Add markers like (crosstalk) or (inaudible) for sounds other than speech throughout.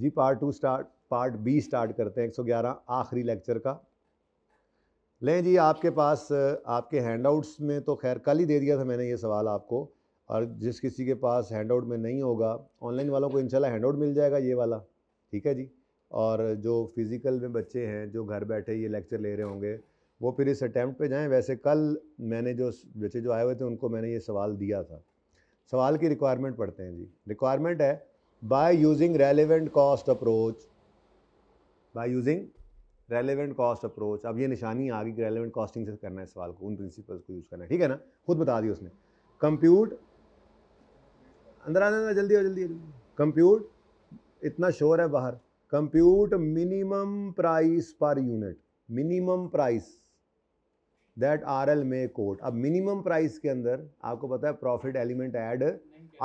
जी part two start part B start करते हैं 111 आखिरी लेक्चर का लें जी आपके पास आपके हैंडआउट्स में तो खैर कल ही दे दिया था मैंने ये सवाल आपको और जिस किसी के पास हैंडआउट में नहीं होगा ऑनलाइन वालों को इनशाला हैंडआउट मिल जाएगा ये वाला ठीक है जी और जो फिज़िकल में बच्चे हैं जो घर बैठे ये लेक्चर ले रहे होंगे वो फिर इस अटैम्प्ट जाएँ वैसे कल मैंने जो बच्चे जो आए हुए थे उनको मैंने ये सवाल दिया था सवाल की रिक्वायरमेंट पढ़ते हैं जी रिक्वायरमेंट है by using relevant cost approach by using relevant cost approach अब ये निशानी आ गई कि रेलिवेंट कॉस्टिंग से करना है इस सवाल को उन प्रिंसिपल्स को यूज़ करना है ठीक है ना खुद बता दिया उसने कंप्यूट अंदर आने में जल्दी हो जल्दी कंप्यूट इतना शोर है बाहर compute minimum price per unit minimum price that are L may quote अब मिनिमम प्राइस के अंदर आपको पता है प्रॉफिट एलिमेंट ऐड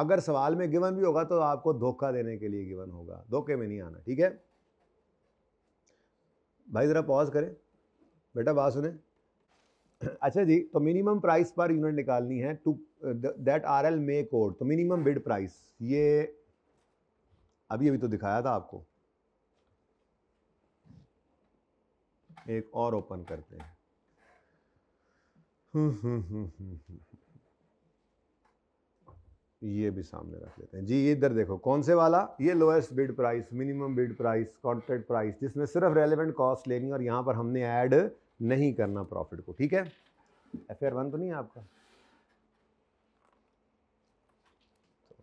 अगर सवाल में गिवन भी होगा तो आपको धोखा देने के लिए गिवन होगा धोखे में नहीं आना ठीक है भाई ज़रा पॉज करें बेटा बात सुने अच्छा जी तो मिनिमम प्राइस पर यूनिट निकालनी है to that are L may quote तो मिनिमम बिड प्राइस ये अभी अभी तो दिखाया था आपको एक और ओपन करते हैं हम्म हम्म हम्म हम्म, हम्म। ये भी सामने रख लेते हैं जी इधर देखो कौन से वाला ये lowest bid price minimum bid price contract price जिसमें सिर्फ रेलिवेंट कॉस्ट लेनी और यहाँ पर हमने ऐड नहीं करना प्रॉफिट को ठीक है एफ आर वन तो नहीं है आपका तो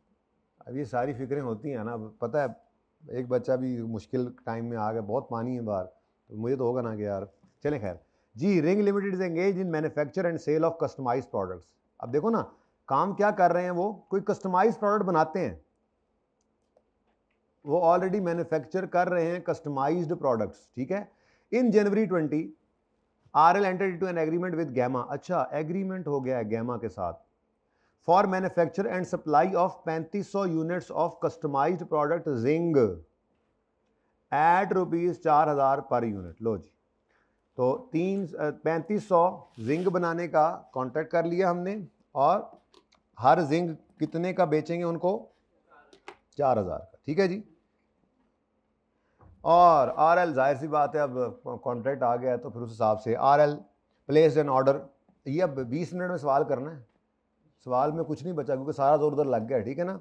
अब ये सारी फिक्रें होती हैं ना पता है एक बच्चा भी मुश्किल टाइम में आ गया बहुत पानी है बाहर तो मुझे तो होगा ना कि यार चले खैर जी Ring limited is engage in manufacture and sale of customise products अब देखो ना काम क्या कर रहे हैं वो कोई कस्टमाइज प्रोडक्ट बनाते हैं वो ऑलरेडी मैन्युफैक्चर कर रहे हैं कस्टमाइज्ड प्रोडक्ट्स ठीक है in January 20 R L enter to an agreement with Gamma अच्छा एग्रीमेंट हो गया है गैमा के साथ for manufacture and supply of सौ units of customise product zinc at rupees चार हजार पर यूनिट लो जी तो तीन पैंतीस सौ जिंग बनाने का कॉन्ट्रैक्ट कर लिया हमने और हर जिंक कितने का बेचेंगे उनको चार हज़ार का ठीक है जी और आर एल जाहिर सी बात है अब कॉन्ट्रैक्ट आ गया है तो फिर उस हिसाब से R L place an order ये अब बीस मिनट में सवाल करना है सवाल में कुछ नहीं बचा क्योंकि सारा जोर उधर लग गया ठीक है ना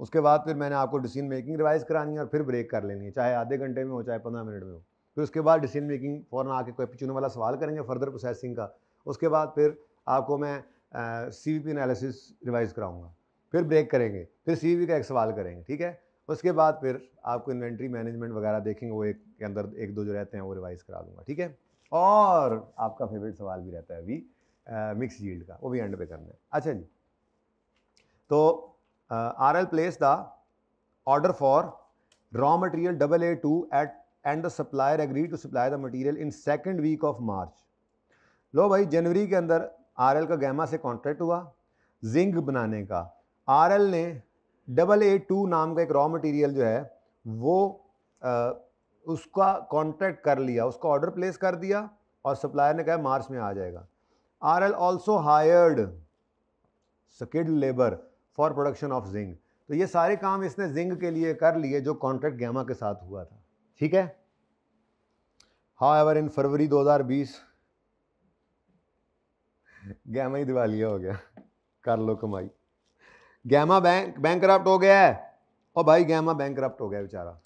उसके बाद फिर मैंने आपको डिसीजन मेकिंग रिवाइज करानी है और फिर ब्रेक कर लेनी है चाहे आधे घंटे में हो चाहे पंद्रह मिनट में हो फिर उसके बाद डिसीजन मेकिंग फ़ौरन आके कोई पिचूने वाला सवाल करेंगे फर्दर प्रोसेसिंग का उसके बाद फिर आपको मैं C V P analysis revise कराऊँगा फिर ब्रेक करेंगे फिर सी वी का एक सवाल करेंगे ठीक है उसके बाद फिर आपको इन्वेंट्री मैनेजमेंट वगैरह देखेंगे वो एक के अंदर एक दो जो रहते हैं वो रिवाइज करा दूंगा ठीक है और आपका फेवरेट सवाल भी रहता है अभी मिक्स जील्ड का वो भी एंड पे करना है अच्छा जी तो R L place the order for raw material double A two eight and the supplier agree to supply the material in second week of March लो भाई जनवरी के अंदर आर का गैमा से कॉन्ट्रैक्ट हुआ जिंक बनाने का आर ने डबल ए टू नाम का एक रॉ मटेरियल जो है वो आ, उसका कॉन्ट्रैक्ट कर लिया उसका ऑर्डर प्लेस कर दिया और सप्लायर ने कहा मार्च में आ जाएगा R L also hired skilled labour for production of zinc तो ये सारे काम इसने जिंक के लिए कर लिए जो कॉन्ट्रैक्ट गैमा के साथ हुआ था ठीक है however in February 2020 Gamma ही दिवालिया हो गया कर लो कमाई गैमा बैंक बैंक कराप्ट हो गया है और भाई गैमा बैंक करप्ट हो गया बेचारा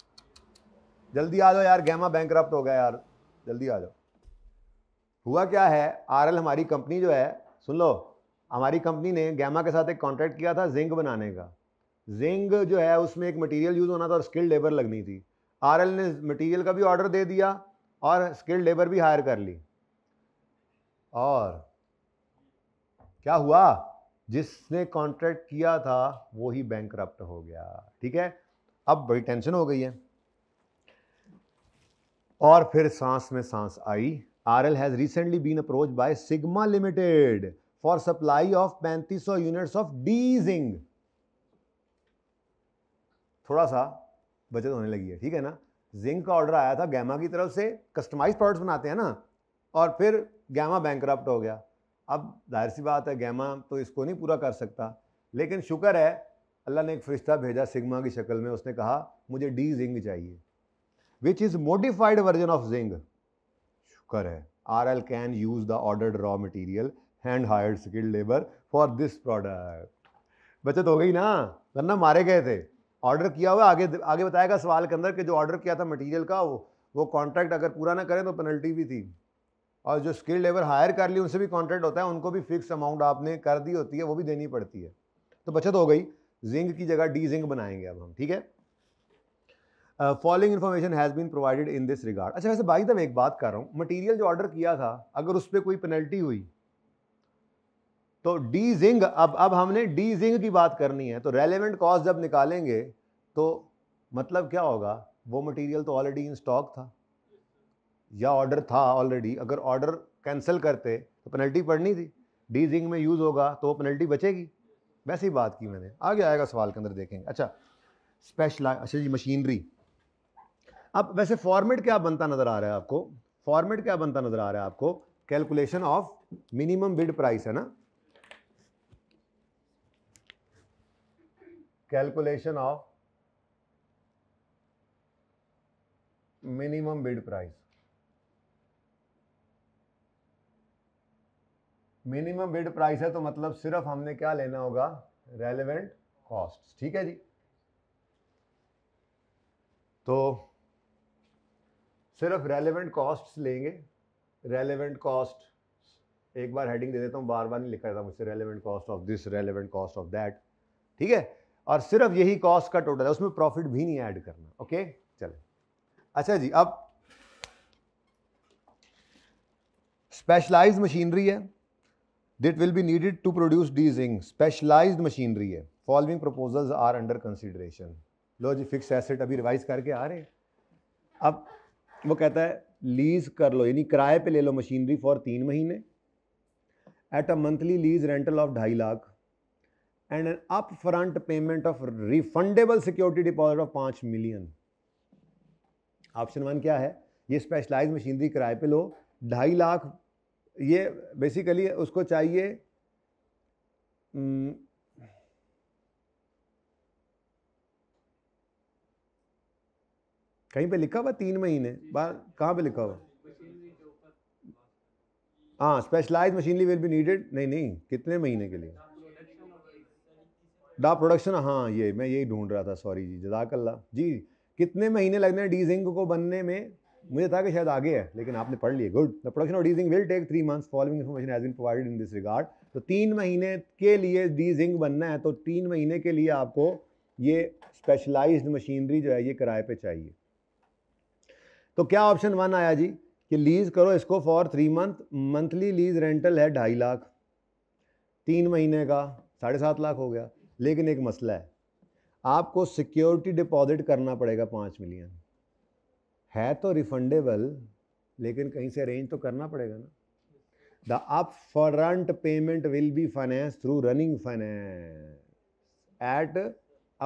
जल्दी आ जाओ यार गैमा बैंक कराप्ट हो गया यार जल्दी आ जाओ हुआ क्या है आर हमारी कंपनी जो है सुन लो हमारी कंपनी ने गैमा के साथ एक कॉन्ट्रैक्ट किया था जिंक बनाने का जिंक जो है उसमें एक मटेरियल यूज़ होना था और स्किल्ड लेबर लगनी थी आर ने मटेरियल का भी ऑर्डर दे दिया और स्किल्ड लेबर भी हायर कर ली और क्या हुआ जिसने कॉन्ट्रैक्ट किया था वो ही बैंक हो गया ठीक है अब बड़ी टेंशन हो गई है और फिर सांस में सांस आई R L has recently been approach by Sigma limited for supply of पैंतीस सौ यूनिट्स ऑफ डीजिंग थोड़ा सा बचत होने लगी है ठीक है ना जिंक का ऑर्डर आया था गैमा की तरफ से कस्टमाइज प्रोडक्ट्स बनाते हैं ना और फिर गैमा बैंक हो गया अब जाहिर सी बात है गैमा तो इसको नहीं पूरा कर सकता लेकिन शुक्र है अल्लाह ने एक फ़रिश्ता भेजा सिग्मा की शक्ल में उसने कहा मुझे डी जिंग चाहिए which is modified version of zinc शुक्र है R L can use the ordered raw material and hired skilled labour for this product बचत हो गई ना वरना मारे गए थे ऑर्डर किया हुआ आगे आगे बताएगा सवाल के अंदर कि जो ऑर्डर किया था मटेरियल का वो वो कॉन्ट्रैक्ट अगर पूरा ना करें तो पेनल्टी भी थी और जो स्किल लेबर हायर कर ली उनसे भी कॉन्ट्रैक्ट होता है उनको भी फिक्स अमाउंट आपने कर दी होती है वो भी देनी पड़ती है तो बचत हो गई जिंक की जगह डी जिंक बनाएंगे अब हम ठीक है following information has been provided in this regard अच्छा वैसे भाई तब एक बात कर रहा हूँ मटीरियल जो ऑर्डर किया था अगर उस पर कोई पेनल्टी हुई तो डी जिंग अब अब हमने डी जिंग की बात करनी है तो रेलिवेंट कॉस्ट जब निकालेंगे तो मतलब क्या होगा वो मटेरियल तो ऑलरेडी इन स्टॉक था या ऑर्डर था ऑलरेडी अगर ऑर्डर कैंसिल करते तो पेनल्टी पड़नी थी डीजिंग में यूज़ होगा तो वो पेनल्टी बचेगी वैसे ही बात की मैंने आगे आएगा सवाल के अंदर देखेंगे अच्छा स्पेशल अच्छा जी मशीनरी अब वैसे फॉर्मेट क्या बनता नज़र आ रहा है आपको फॉर्मेट क्या बनता नज़र आ रहा है आपको calculation of minimum bid price है ना calculation of minimum bid price minimum bid price है तो मतलब सिर्फ हमने क्या लेना होगा रेलिवेंट कॉस्ट ठीक है जी तो सिर्फ रेलिवेंट कॉस्ट लेंगे रेलिवेंट कॉस्ट एक बार हेडिंग दे देता हूँ बार बार नहीं लिखा था मुझसे relevant cost of this relevant cost of that ठीक है और सिर्फ यही कॉस्ट का टोटल है उसमें प्रॉफिट भी नहीं ऐड करना ओके चले अच्छा जी अब स्पेशलाइज्ड मशीनरी है that will be needed to produce de-zinc specialized machinery है following proposals are under consideration लो जी फिक्स एसेट अभी रिवाइज करके आ रहे अब वो कहता है लीज कर लो यानी किराए पे ले लो मशीनरी फॉर तीन महीने at a monthly lease rental of ढाई lakh and an upfront payment of refundable security deposit of पाँच मिलियन ऑप्शन वन क्या है ये स्पेशलाइज मशीनरी किराए पे लो ढाई लाख ये बेसिकली उसको चाहिए हम्म, कहीं पे लिखा हुआ तीन महीने बाद कहाँ पे लिखा हुआ हाँ specialised machinery will be needed नहीं नहीं कितने महीने के लिए डा प्रोडक्शन हाँ ये मैं यही ढूंढ रहा था सॉरी जी जदाकल्ला जी कितने महीने लगने हैं डीजिंग को बनने में मुझे था कि शायद आगे है लेकिन आपने पढ़ लिया good the production of dezinc will take three months following information has been provided in this regard तो तीन महीने के लिए डीजिंग बनना है तो तीन महीने के लिए आपको ये स्पेशलाइज मशीनरी जो है ये किराए पे चाहिए तो क्या ऑप्शन वन आया जी कि लीज़ करो इसको for three month monthly lease rental है ढाई लाख तीन महीने का साढ़े सात लाख हो गया लेकिन एक मसला है आपको सिक्योरिटी डिपॉजिट करना पड़ेगा पाँच मिलियन है तो रिफंडेबल लेकिन कहीं से अरेंज तो करना पड़ेगा ना the upfront payment will be finance through running finance at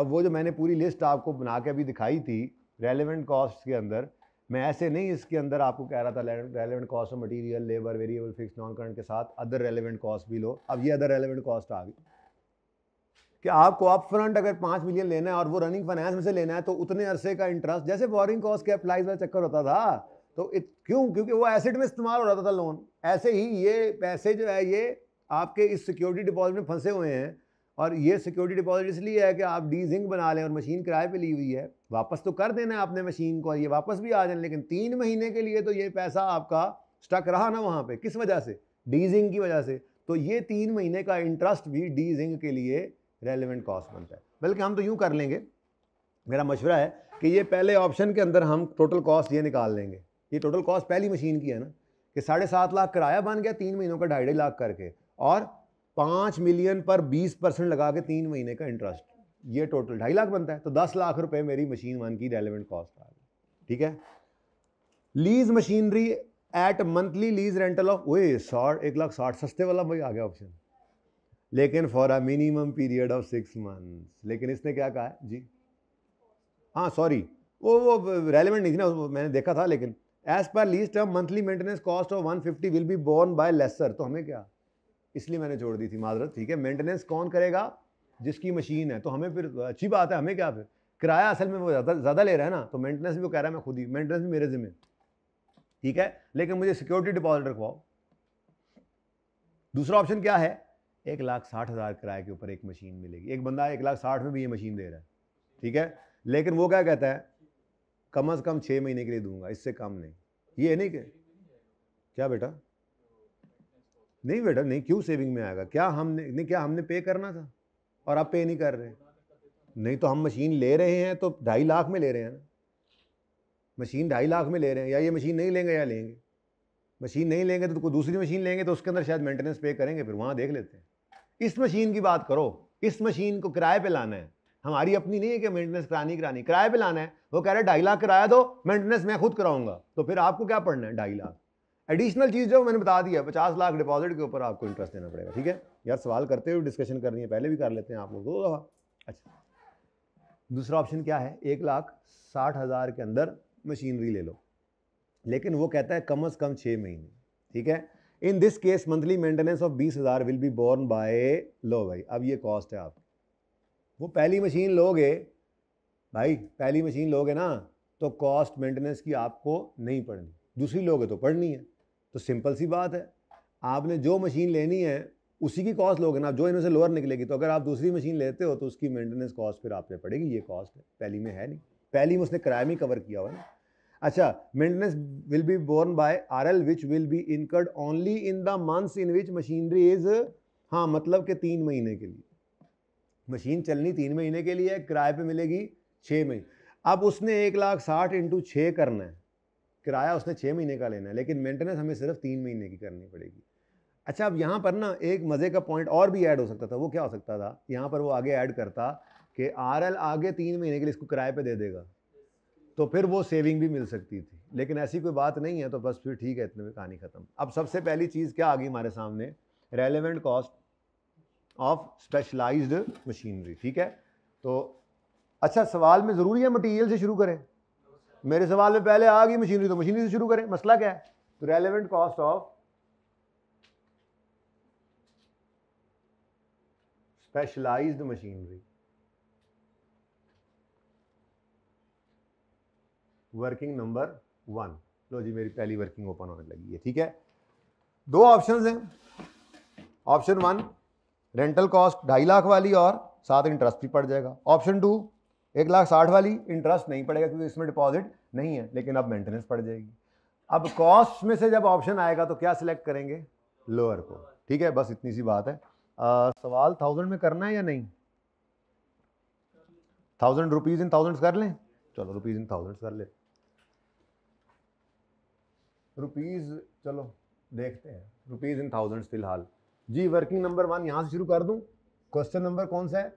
अब वो जो मैंने पूरी लिस्ट आपको बना के अभी दिखाई थी रेलिवेंट कॉस्ट के अंदर मैं ऐसे नहीं इसके अंदर आपको कह रहा था relevant cost of material labour variable fix non current के साथ अदर रेलिवेंट कॉस्ट भी लो अब ये अदर रेलिवेंट कॉस्ट आ गई कि आपको आप फ्रंट अगर पाँच मिलियन लेना है और वो रनिंग फाइनेंस में से लेना है तो उतने अरसे का इंटरेस्ट जैसे बोरिंग कॉस्ट के कैपिटलाइज वाला चक्कर होता था तो इत, क्यों क्योंकि वो एसेट में इस्तेमाल हो रहा था लोन ऐसे ही ये पैसे जो है ये आपके इस सिक्योरिटी डिपॉजिट में फंसे हुए हैं और ये सिक्योरिटी डिपॉजिट इसलिए है कि आप डीजिंग बना लें और मशीन किराए पर ली हुई है वापस तो कर देना है आपने मशीन को ये वापस भी आ जाए लेकिन तीन महीने के लिए तो ये पैसा आपका स्टक रहा ना वहाँ पर किस वजह से डीजिंग की वजह से तो ये तीन महीने का इंटरेस्ट भी डीजिंग के लिए रेलिवेंट कॉस्ट बनता है बल्कि हम तो यूँ कर लेंगे मेरा मशवरा है कि ये पहले ऑप्शन के अंदर हम टोटल कॉस्ट ये निकाल लेंगे ये टोटल कॉस्ट पहली मशीन की है ना कि साढ़े सात लाख किराया बन गया तीन महीनों का ढाई ढाई लाख करके और पाँच मिलियन पर बीस परसेंट लगा के तीन महीने का इंटरेस्ट ये टोटल ढाई लाख बनता है तो दस लाख रुपए मेरी मशीन वन की रेलिवेंट कॉस्ट आ गई ठीक है lease machinery at monthly lease rental of वे साठ एक लाख साठ सस्ते वाला भाई आ गया ऑप्शन लेकिन for a minimum period of six months लेकिन इसने क्या कहा है जी हाँ सॉरी वो वो रेलिवेंट नहीं थी ना मैंने देखा था लेकिन as per least of monthly maintenance cost of one fifty will be borne by lessor तो हमें क्या इसलिए मैंने छोड़ दी थी माजरत ठीक है मेंटेनेंस कौन करेगा जिसकी मशीन है तो हमें फिर अच्छी बात है हमें क्या फिर किराया असल में वो ज़्यादा ज़्यादा ले रहा है ना तो मेंटेनेंस भी वो कह रहा है मैं खुद ही मेंटेनेंस भी मेरे जिम्मे ठीक है लेकिन मुझे सिक्योरिटी डिपॉजिट रखवाओ दूसरा ऑप्शन क्या है एक लाख साठ हज़ार किराए के ऊपर एक मशीन मिलेगी एक बंदा एक लाख साठ में भी ये मशीन दे रहा है ठीक है लेकिन वो क्या कहता है कम अज़ कम छः महीने के लिए दूंगा इससे कम नहीं ये है नहीं कि क्या बेटा नहीं बेटा नहीं क्यों सेविंग में आएगा क्या हमने नहीं क्या हमने पे करना था और आप पे नहीं कर रहे नहीं तो हम मशीन ले रहे हैं तो ढाई लाख में ले रहे हैं ना मशीन ढाई लाख में ले रहे हैं या ये मशीन नहीं लेंगे या लेंगे मशीन नहीं लेंगे तो कोई दूसरी मशीन लेंगे तो उसके अंदर शायद मेंटेनेंस पे करेंगे फिर वहाँ देख लेते हैं इस मशीन की बात करो इस मशीन को किराए पे लाना है हमारी अपनी नहीं है कि मेंटेनेंस करानी करानी किराए पे लाना है वो कह रहे हैं ढाई लाख किराया दो मेंटेनेंस मैं खुद कराऊंगा तो फिर आपको क्या पढ़ना है ढाई लाख एडिशनल चीज़ जो मैंने बता दिया पचास लाख डिपॉजिट के ऊपर आपको इंटरेस्ट देना पड़ेगा ठीक है यार सवाल करते हुए डिस्कशन करनी है पहले भी कर लेते हैं आप लोग दो अच्छा दूसरा ऑप्शन क्या है एक लाख साठ हज़ार के अंदर मशीनरी ले लो लेकिन वो कहता है कम अज़ कम छः महीने ठीक है in this case monthly maintenance of बीस हज़ार विल बी बोर्न बाय लो भाई अब ये कॉस्ट है आप वो पहली मशीन लोगे भाई पहली मशीन लोगे ना तो कॉस्ट मेंटेनेंस की आपको नहीं पड़नी दूसरी लोगे तो पढ़नी है तो सिंपल सी बात है आपने जो मशीन लेनी है उसी की कॉस्ट लोगे ना आप जो इनमें से लोअर निकलेगी तो अगर आप दूसरी मशीन लेते हो तो उसकी मेंटेनेंस कॉस्ट फिर आपने पड़ेगी ये कॉस्ट है पहली में है नहीं पहली में उसने किराया में कवर किया हुआ ना अच्छा maintenance will be borne by R L which will be incurred only in the months in which machinery is हाँ मतलब कि तीन महीने के लिए मशीन चलनी तीन महीने के लिए किराए पे मिलेगी छः महीने अब उसने एक लाख साठ इंटू छः करना है किराया उसने छः महीने का लेना है लेकिन मेंटेनेंस हमें सिर्फ तीन महीने की करनी पड़ेगी अच्छा अब यहाँ पर ना एक मज़े का पॉइंट और भी ऐड हो सकता था वो क्या हो सकता था यहाँ पर वो आगे ऐड करता कि आर आगे तीन महीने के लिए इसको किराए पर दे देगा तो फिर वो सेविंग भी मिल सकती थी लेकिन ऐसी कोई बात नहीं है तो बस फिर ठीक है इतने में कहानी ख़त्म अब सबसे पहली चीज़ क्या आ गई हमारे सामने relevant cost of specialised machinery ठीक है तो अच्छा सवाल में ज़रूरी है मटेरियल से शुरू करें मेरे सवाल में पहले आ गई मशीनरी तो मशीनरी से शुरू करें मसला क्या है तो relevant cost of specialised machinery working number one लो जी मेरी पहली वर्किंग ओपन होने लगी है ठीक है दो ऑप्शन हैं ऑप्शन वन रेंटल कॉस्ट ढाई लाख वाली और साथ इंटरेस्ट भी पड़ जाएगा ऑप्शन टू एक लाख साठ वाली इंटरेस्ट नहीं पड़ेगा क्योंकि इसमें डिपॉजिट नहीं है लेकिन अब मेंटेनेंस पड़ जाएगी अब कॉस्ट में से जब ऑप्शन आएगा तो क्या सिलेक्ट करेंगे लोअर को ठीक है बस इतनी सी बात है आ, सवाल थाउजेंड में करना है या नहीं थाउजेंड रुपीज़ इन थाउजेंड्स कर लें चलो रुपीज़ इन थाउजेंड्स कर लें रुपीज़ चलो देखते हैं रुपीज़ इन थाउजेंड्स फिलहाल जी वर्किंग नंबर वन यहाँ से शुरू कर दूँ क्वेश्चन नंबर कौन सा है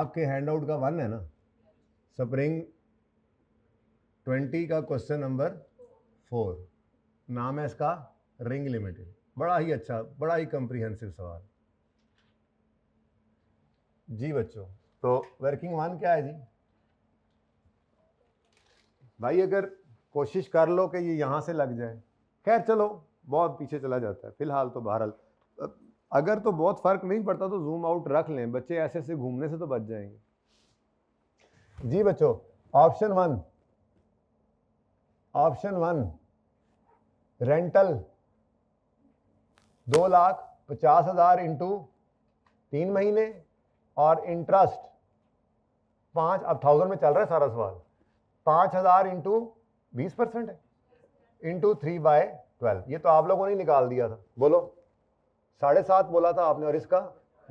आपके हैंडआउट का वन है ना स्प्रिंग ट्वेंटी का क्वेश्चन नंबर फोर नाम है इसका रिंग लिमिटेड बड़ा ही अच्छा बड़ा ही कंप्रिहेंसिव सवाल जी बच्चों तो वर्किंग वन क्या है जी भाई अगर कोशिश कर लो कि ये यहाँ से लग जाए खैर चलो बहुत पीछे चला जाता है फिलहाल तो बहरहाल अगर तो बहुत फ़र्क नहीं पड़ता तो जूम आउट रख लें बच्चे ऐसे ऐसे घूमने से तो बच जाएंगे जी बच्चों option one option one rental दो लाख पचास हज़ार इंटू तीन महीने और इंटरेस्ट पाँच अब थाउजेंड में चल रहा है सारा सवाल पाँच हज़ार इंटू बीस परसेंट है इंटू थ्री बाय ट्वेल्व ये तो आप लोगों ने निकाल दिया था बोलो साढ़े सात बोला था आपने और इसका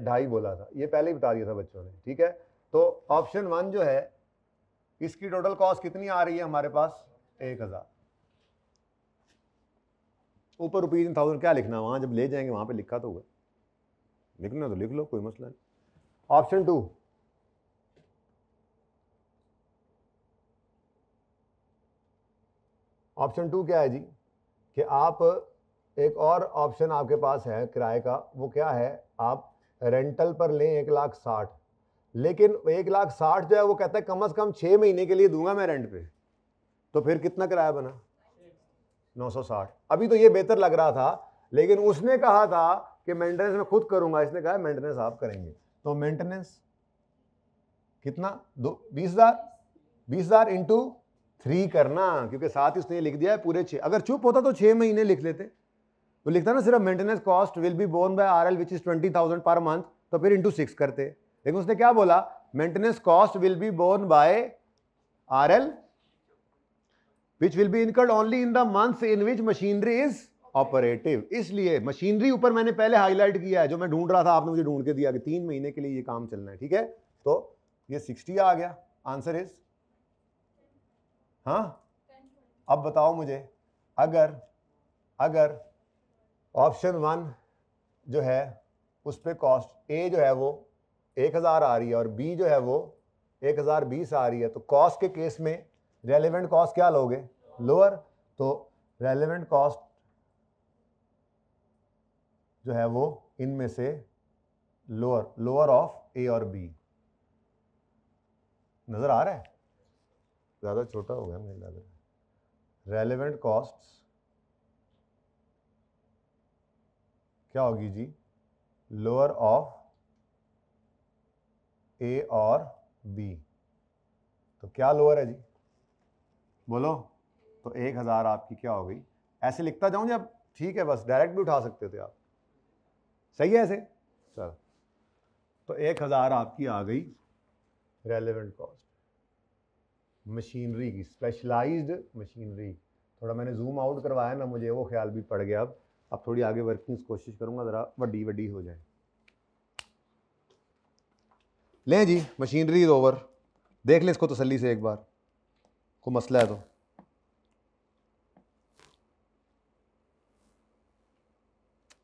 ढाई बोला था ये पहले ही बता दिया था बच्चों ने ठीक है तो ऑप्शन वन जो है इसकी टोटल कॉस्ट कितनी आ रही है हमारे पास एक हज़ार ऊपर रुपीज इन थाउजेंड क्या लिखना वहाँ जब ले जाएंगे वहाँ पे लिखा तो हुआ लिखना तो लिख लो कोई मसला नहीं ऑप्शन टू ऑप्शन टू क्या है जी कि आप एक और ऑप्शन आपके पास है किराए का वो क्या है आप रेंटल पर लें एक लाख साठ लेकिन एक लाख साठ जो है वो कहता है कम से कम छः महीने के लिए दूंगा मैं रेंट पे तो फिर कितना किराया बना 960 अभी तो ये बेहतर लग रहा था लेकिन उसने कहा था कि मेंटेनेंस मैं खुद करूंगा इसने कहा मेंटेनेंस आप करेंगे तो मेंटेनेंस कितना दो बीस हज़ार बीस हज़ार इंटू थ्री करना क्योंकि साथ ही उसने लिख दिया है पूरे छः अगर चुप होता तो छः महीने लिख लेते तो लिखता ना सिर्फ maintenance cost will be borne by R L which is twenty thousand per month तो फिर इंटू सिक्स करते लेकिन उसने क्या बोला maintenance cost will be borne by R L which will be incurred only in the month in which machinery is operative इसलिए machinery ऊपर मैंने पहले हाईलाइट किया है जो मैं ढूंढ रहा था आपने मुझे ढूंढ के दिया कि तीन महीने के लिए ये काम चलना है ठीक है तो ये सिक्सटी आ गया आंसर इज़ हाँ अब बताओ मुझे अगर अगर ऑप्शन वन जो है उस पर कॉस्ट ए जो है वो एक हज़ार आ रही है और बी जो है वो एक हज़ार बीस आ रही है तो कॉस्ट के केस में रेलिवेंट कॉस्ट क्या लोगे लोअर तो रेलिवेंट कॉस्ट जो है वो इनमें से लोअर लोअर ऑफ ए और बी नज़र आ रहा है ज़्यादा छोटा हो गया मुझे लग रहा है रेलिवेंट कॉस्ट क्या होगी जी लोअर ऑफ ए और बी तो क्या लोअर है जी बोलो तो एक हज़ार आपकी क्या हो गई ऐसे लिखता जाऊं जब ठीक है बस डायरेक्ट भी उठा सकते थे आप सही है ऐसे चलो तो एक हज़ार आपकी आ गई रेलिवेंट कॉस्ट मशीनरी की स्पेशलाइज्ड मशीनरी थोड़ा मैंने जूम आउट करवाया ना मुझे वो ख्याल भी पड़ गया अब अब थोड़ी आगे वर्किंग्स कोशिश करूँगा ज़रा वड्डी वड्डी हो जाए लें जी मशीनरी इज़ ओवर देख लें इसको तसली से एक बार कोई मसला है तो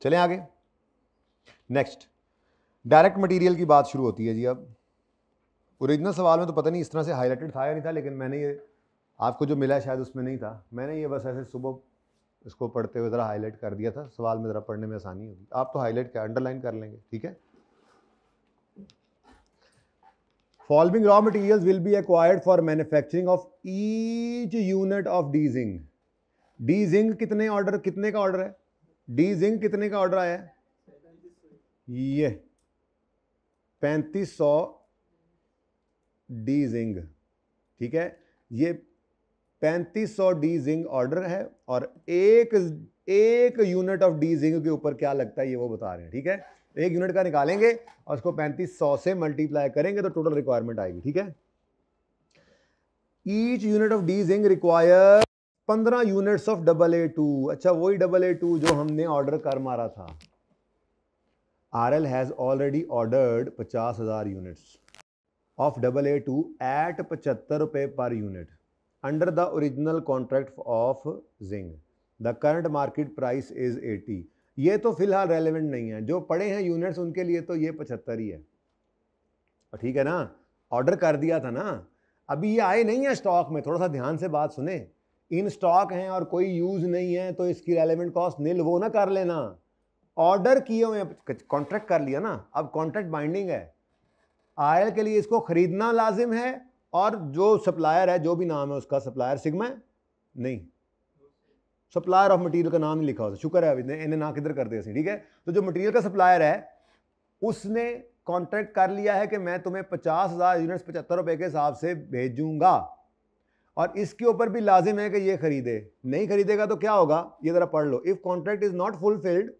चलें आगे नेक्स्ट डायरेक्ट मटेरियल की बात शुरू होती है जी अब ओरिजिनल सवाल में तो पता नहीं इस तरह से हाईलाइटेड था या नहीं था लेकिन मैंने ये आपको जो मिला शायद उसमें नहीं था मैंने ये बस ऐसे सुबह इसको पढ़ते हुए ज़रा हाईलाइट कर दिया था सवाल में ज़रा पढ़ने में आसानी होगी आप तो हाईलाइट क्या अंडरलाइन कर लेंगे ठीक है following raw material will be acquired for manufacturing of each unit of de zinc de zinc कितने ऑर्डर कितने का ऑर्डर है डी जिंग कितने का ऑर्डर आया है ये पैंतीस सौ डी जिंग ठीक है ये पैंतीस सौ डी जिंग ऑर्डर है और एक एक यूनिट ऑफ डी जिंग के ऊपर क्या लगता है ये वो बता रहे हैं ठीक है एक यूनिट का निकालेंगे और उसको पैंतीस सौ से मल्टीप्लाई करेंगे तो टोटल रिक्वायरमेंट आएगी ठीक है each unit of de zinc require पंद्रह units of double A two अच्छा वही डबल ए टू जो हमने ऑर्डर कर मारा था R L has already ordered पचास हज़ार units of double A two at पचहत्तर रुपये per unit under the original contract of Dzing the current market price is eighty ये तो फिलहाल रेलिवेंट नहीं है जो पड़े हैं यूनिट्स उनके लिए तो ये पचहत्तर ही है ठीक है ना ऑर्डर कर दिया था ना अभी ये आए नहीं है स्टॉक में थोड़ा सा ध्यान से बात सुने इन स्टॉक हैं और कोई यूज़ नहीं है तो इसकी रेलिवेंट कॉस्ट नील वो ना कर लेना ऑर्डर किए हुए कॉन्ट्रैक्ट कर लिया ना अब कॉन्ट्रैक्ट बाइंडिंग है आयल के लिए इसको ख़रीदना लाजिम है और जो सप्लायर है जो भी नाम है उसका सप्लायर सिग्मा है नहीं सप्लायर ऑफ मटेरियल का नाम नहीं लिखा होता शुक्र है अभी इन्हें ना किधर कर दिया ठीक है तो जो मटेरियल का सप्लायर है उसने कॉन्ट्रैक्ट कर लिया है कि मैं तुम्हें पचास हज़ार यूनिट्स पचहत्तर रुपये के हिसाब से भेजूंगा और इसके ऊपर भी लाजिम है कि ये खरीदे नहीं खरीदेगा तो क्या होगा ये ज़रा पढ़ लो if contract is not fulfilled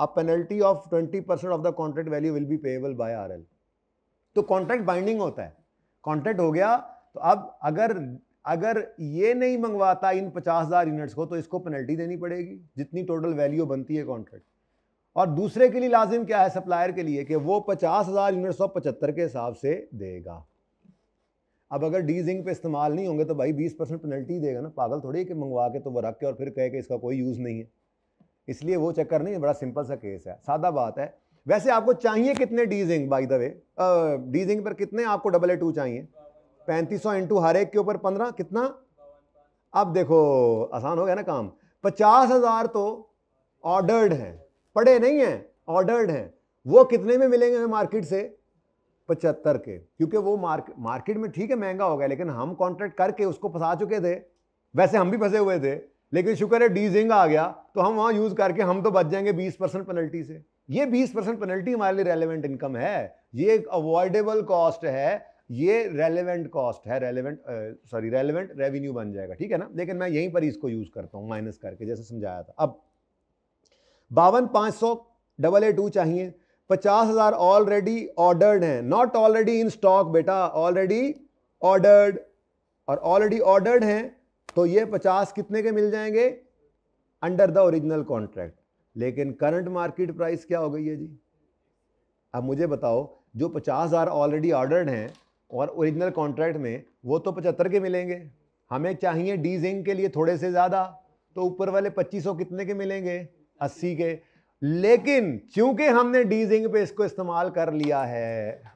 a penalty of twenty percent of the contract value will be payable by R L तो कॉन्ट्रैक्ट बाइंडिंग होता है कॉन्ट्रैक्ट हो गया तो अब अगर अगर ये नहीं मंगवाता इन पचास हज़ार यूनिट्स को तो इसको पेनल्टी देनी पड़ेगी जितनी टोटल वैल्यू बनती है कॉन्ट्रैक्ट और दूसरे के लिए लाजिम क्या है सप्लायर के लिए कि वो पचास हज़ार यूनिट सौ पचहत्तर के हिसाब से देगा अब अगर डीजिंग पे इस्तेमाल नहीं होंगे तो भाई बीस परसेंट पेनल्टी देगा ना पागल थोड़ी कि मंगवा के तो वो रख के और फिर कहे कि इसका कोई यूज़ नहीं है इसलिए वो चक्कर नहीं है बड़ा सिंपल सा केस है सादा बात है वैसे आपको चाहिए कितने Dzing by the way Dzing पर कितने आपको डबल ए टू चाहिए पैंतीस सौ इंटू हर एक के ऊपर पंद्रह कितना अब देखो आसान हो गया ना काम पचास हज़ार तो ऑर्डर्ड हैं पड़े नहीं हैं ऑर्डर्ड हैं वो कितने में मिलेंगे हमें मार्केट से पचहत्तर के क्योंकि वो मार्क मार्केट में ठीक है महंगा हो गया लेकिन हम कॉन्ट्रैक्ट करके उसको फंसा चुके थे वैसे हम भी फंसे हुए थे लेकिन शुक्र है डीजिंग आ गया तो हम वहाँ यूज़ करके हम तो बच जाएंगे बीस परसेंट पेनल्टी से ये 20 परसेंट पेनल्टी हमारे लिए रेलिवेंट इनकम है ये एक अवॉइडेबल कॉस्ट है ये रेलिवेंट कॉस्ट है रेलिवेंट सॉरी रेलिवेंट रेवेन्यू बन जाएगा ठीक है ना लेकिन मैं यहीं पर इसको यूज करता हूँ माइनस करके जैसे समझाया था अब बावन पाँच सौ डबल ए टू चाहिए पचास हजार ऑलरेडी ऑर्डर्ड है नॉट ऑलरेडी इन स्टॉक बेटा ऑलरेडी ऑर्डर्ड और ऑलरेडी ऑर्डर्ड हैं तो ये पचास कितने के मिल जाएंगे अंडर द ओरिजिनल कॉन्ट्रैक्ट लेकिन करंट मार्केट प्राइस क्या हो गई है जी अब मुझे बताओ जो पचास हज़ार ऑलरेडी ऑर्डर्ड हैं और ओरिजिनल कॉन्ट्रैक्ट में वो तो पचहत्तर के मिलेंगे हमें चाहिए डी जिंक के लिए थोड़े से ज़्यादा तो ऊपर वाले सौ कितने के मिलेंगे अस्सी के लेकिन चूंकि हमने डीजिंग पे इसको इस्तेमाल कर लिया है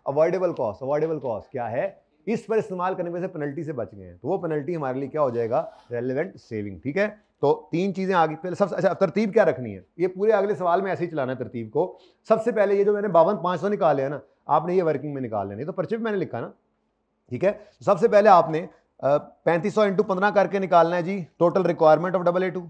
अवॉइडेबल कॉस्ट अवॉइडेबल कॉस्ट क्या है इस पर इस्तेमाल करने से पेनल्टी से बच गए हैं तो वो पेनल्टी हमारे लिए क्या हो जाएगा रेलिवेंट सेविंग ठीक है तो तीन चीज़ें आगे पहले सबसे अच्छा तरतीब क्या रखनी है ये पूरे अगले सवाल में ऐसे ही चलाना है तरतीब को सबसे पहले ये जो मैंने बावन पाँच सौ निकाले हैं ना आपने ये वर्किंग में निकाल लेने तो पर्चे मैंने लिखा ना ठीक है सबसे पहले आपने पैंतीस सौ इंटू पंद्रह करके निकालना है जी total requirement of double A two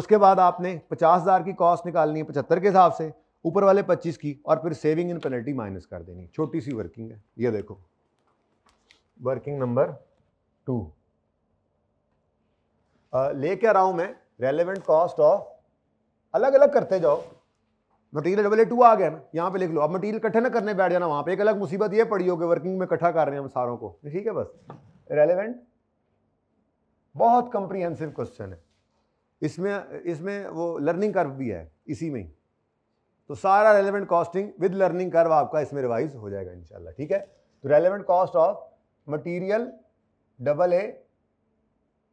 उसके बाद आपने पचास हज़ार की कॉस्ट निकालनी है पचहत्तर के हिसाब से ऊपर वाले पच्चीस की और फिर सेविंग इन पेनल्टी माइनस कर देनी छोटी सी वर्किंग है ये देखो वर्किंग नंबर टू लेके आ रहा हूं मैं रेलिवेंट कॉस्ट ऑफ अलग अलग करते जाओ मटेरियल डबल ए टू आ गया ना यहाँ पे लिख लो अब मटेरियल इकट्ठे ना करने बैठ जाना वहाँ पे एक अलग मुसीबत ये पड़ी होगी वर्किंग में इकट्ठा कर रहे हैं हम सारों को ठीक है बस रेलिवेंट बहुत कंप्रीहेंसिव क्वेश्चन है इसमें इसमें वो लर्निंग कर्व भी है इसी में ही तो सारा relevant costing with learning curve आपका इसमें रिवाइज हो जाएगा इंशाल्लाह ठीक है तो relevant cost of material double A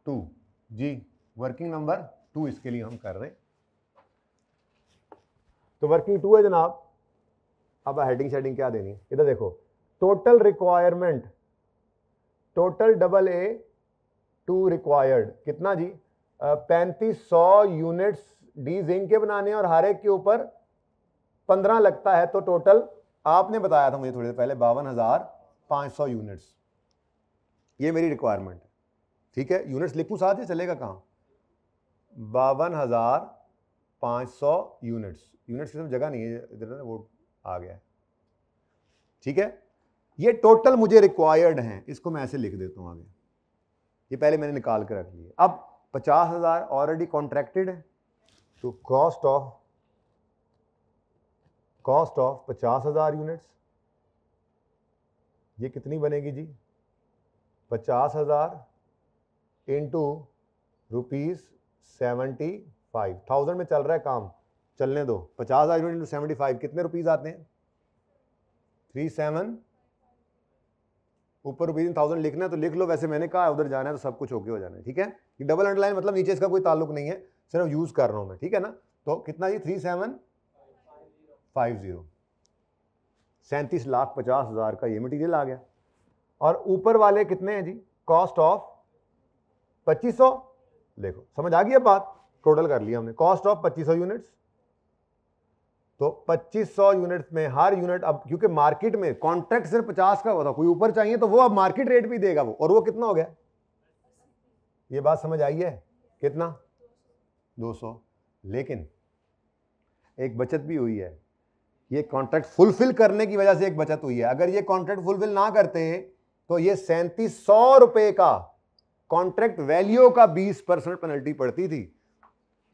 two जी वर्किंग नंबर टू इसके लिए हम कर रहे हैं तो वर्किंग टू है जनाब अब हेडिंग शेडिंग क्या देनी इधर देखो total requirement total double A two required कितना जी पैंतीस सौ यूनिट्स डी जिंक के बनाने और हर एक के ऊपर पंद्रह लगता है तो टोटल आपने बताया था मुझे थोड़ी देर पहले बावन हजार पांच सौ यूनिट्स ये मेरी रिक्वायरमेंट है ठीक है यूनिट्स लिखूँ साथ ही चलेगा कहाँ बावन हज़ार पाँच सौ यूनिट्स यूनिट्स की तो जगह नहीं है इधर वो आ गया ठीक है ये टोटल मुझे रिक्वायर्ड हैं इसको मैं ऐसे लिख देता हूँ आगे ये पहले मैंने निकाल कर रख लिए अब पचास हज़ार ऑलरेडी कॉन्ट्रैक्टेड है तो कॉस्ट ऑफ कॉस्ट ऑफ पचास हज़ार यूनिट्स ये कितनी बनेगी जी पचास हज़ार into rupees seventy five thousand में चल रहा है काम चलने दो पचास हज़ार इंटू सेवेंटी फाइव कितने रुपीज़ आते हैं थ्री सेवन ऊपर रुपीज थाउजेंड लिखना है तो लिख लो वैसे मैंने कहा उधर जाना है तो सब कुछ ओके हो जाना है ठीक है ये डबल अंडरलाइन मतलब नीचे इसका कोई ताल्लुक नहीं है सिर्फ यूज़ कर रहा हूँ मैं ठीक है ना तो कितना जी थ्री सेवन फाइव ज़ीरो सैंतीस लाख पचास हज़ार का ये मटीरियल आ गया और ऊपर वाले कितने हैं जी कॉस्ट ऑफ 2500 देखो समझ आ गई अब बात टोटल कर लिया हमने कॉस्ट ऑफ 2500 यूनिट्स तो 2500 यूनिट्स में हर यूनिट अब क्योंकि मार्केट में कॉन्ट्रैक्ट सिर्फ 50 का हुआ था कोई ऊपर चाहिए तो वो अब मार्केट रेट भी देगा वो और वो कितना हो गया ये बात समझ आई है कितना 200 लेकिन एक बचत भी हुई है ये कॉन्ट्रैक्ट फुलफिल करने की वजह से एक बचत हुई है अगर ये कॉन्ट्रैक्ट फुलफिल ना करते तो ये सैंतीस सौ रुपए का कॉन्ट्रैक्ट वैल्यू का 20 परसेंट पेनल्टी पड़ती थी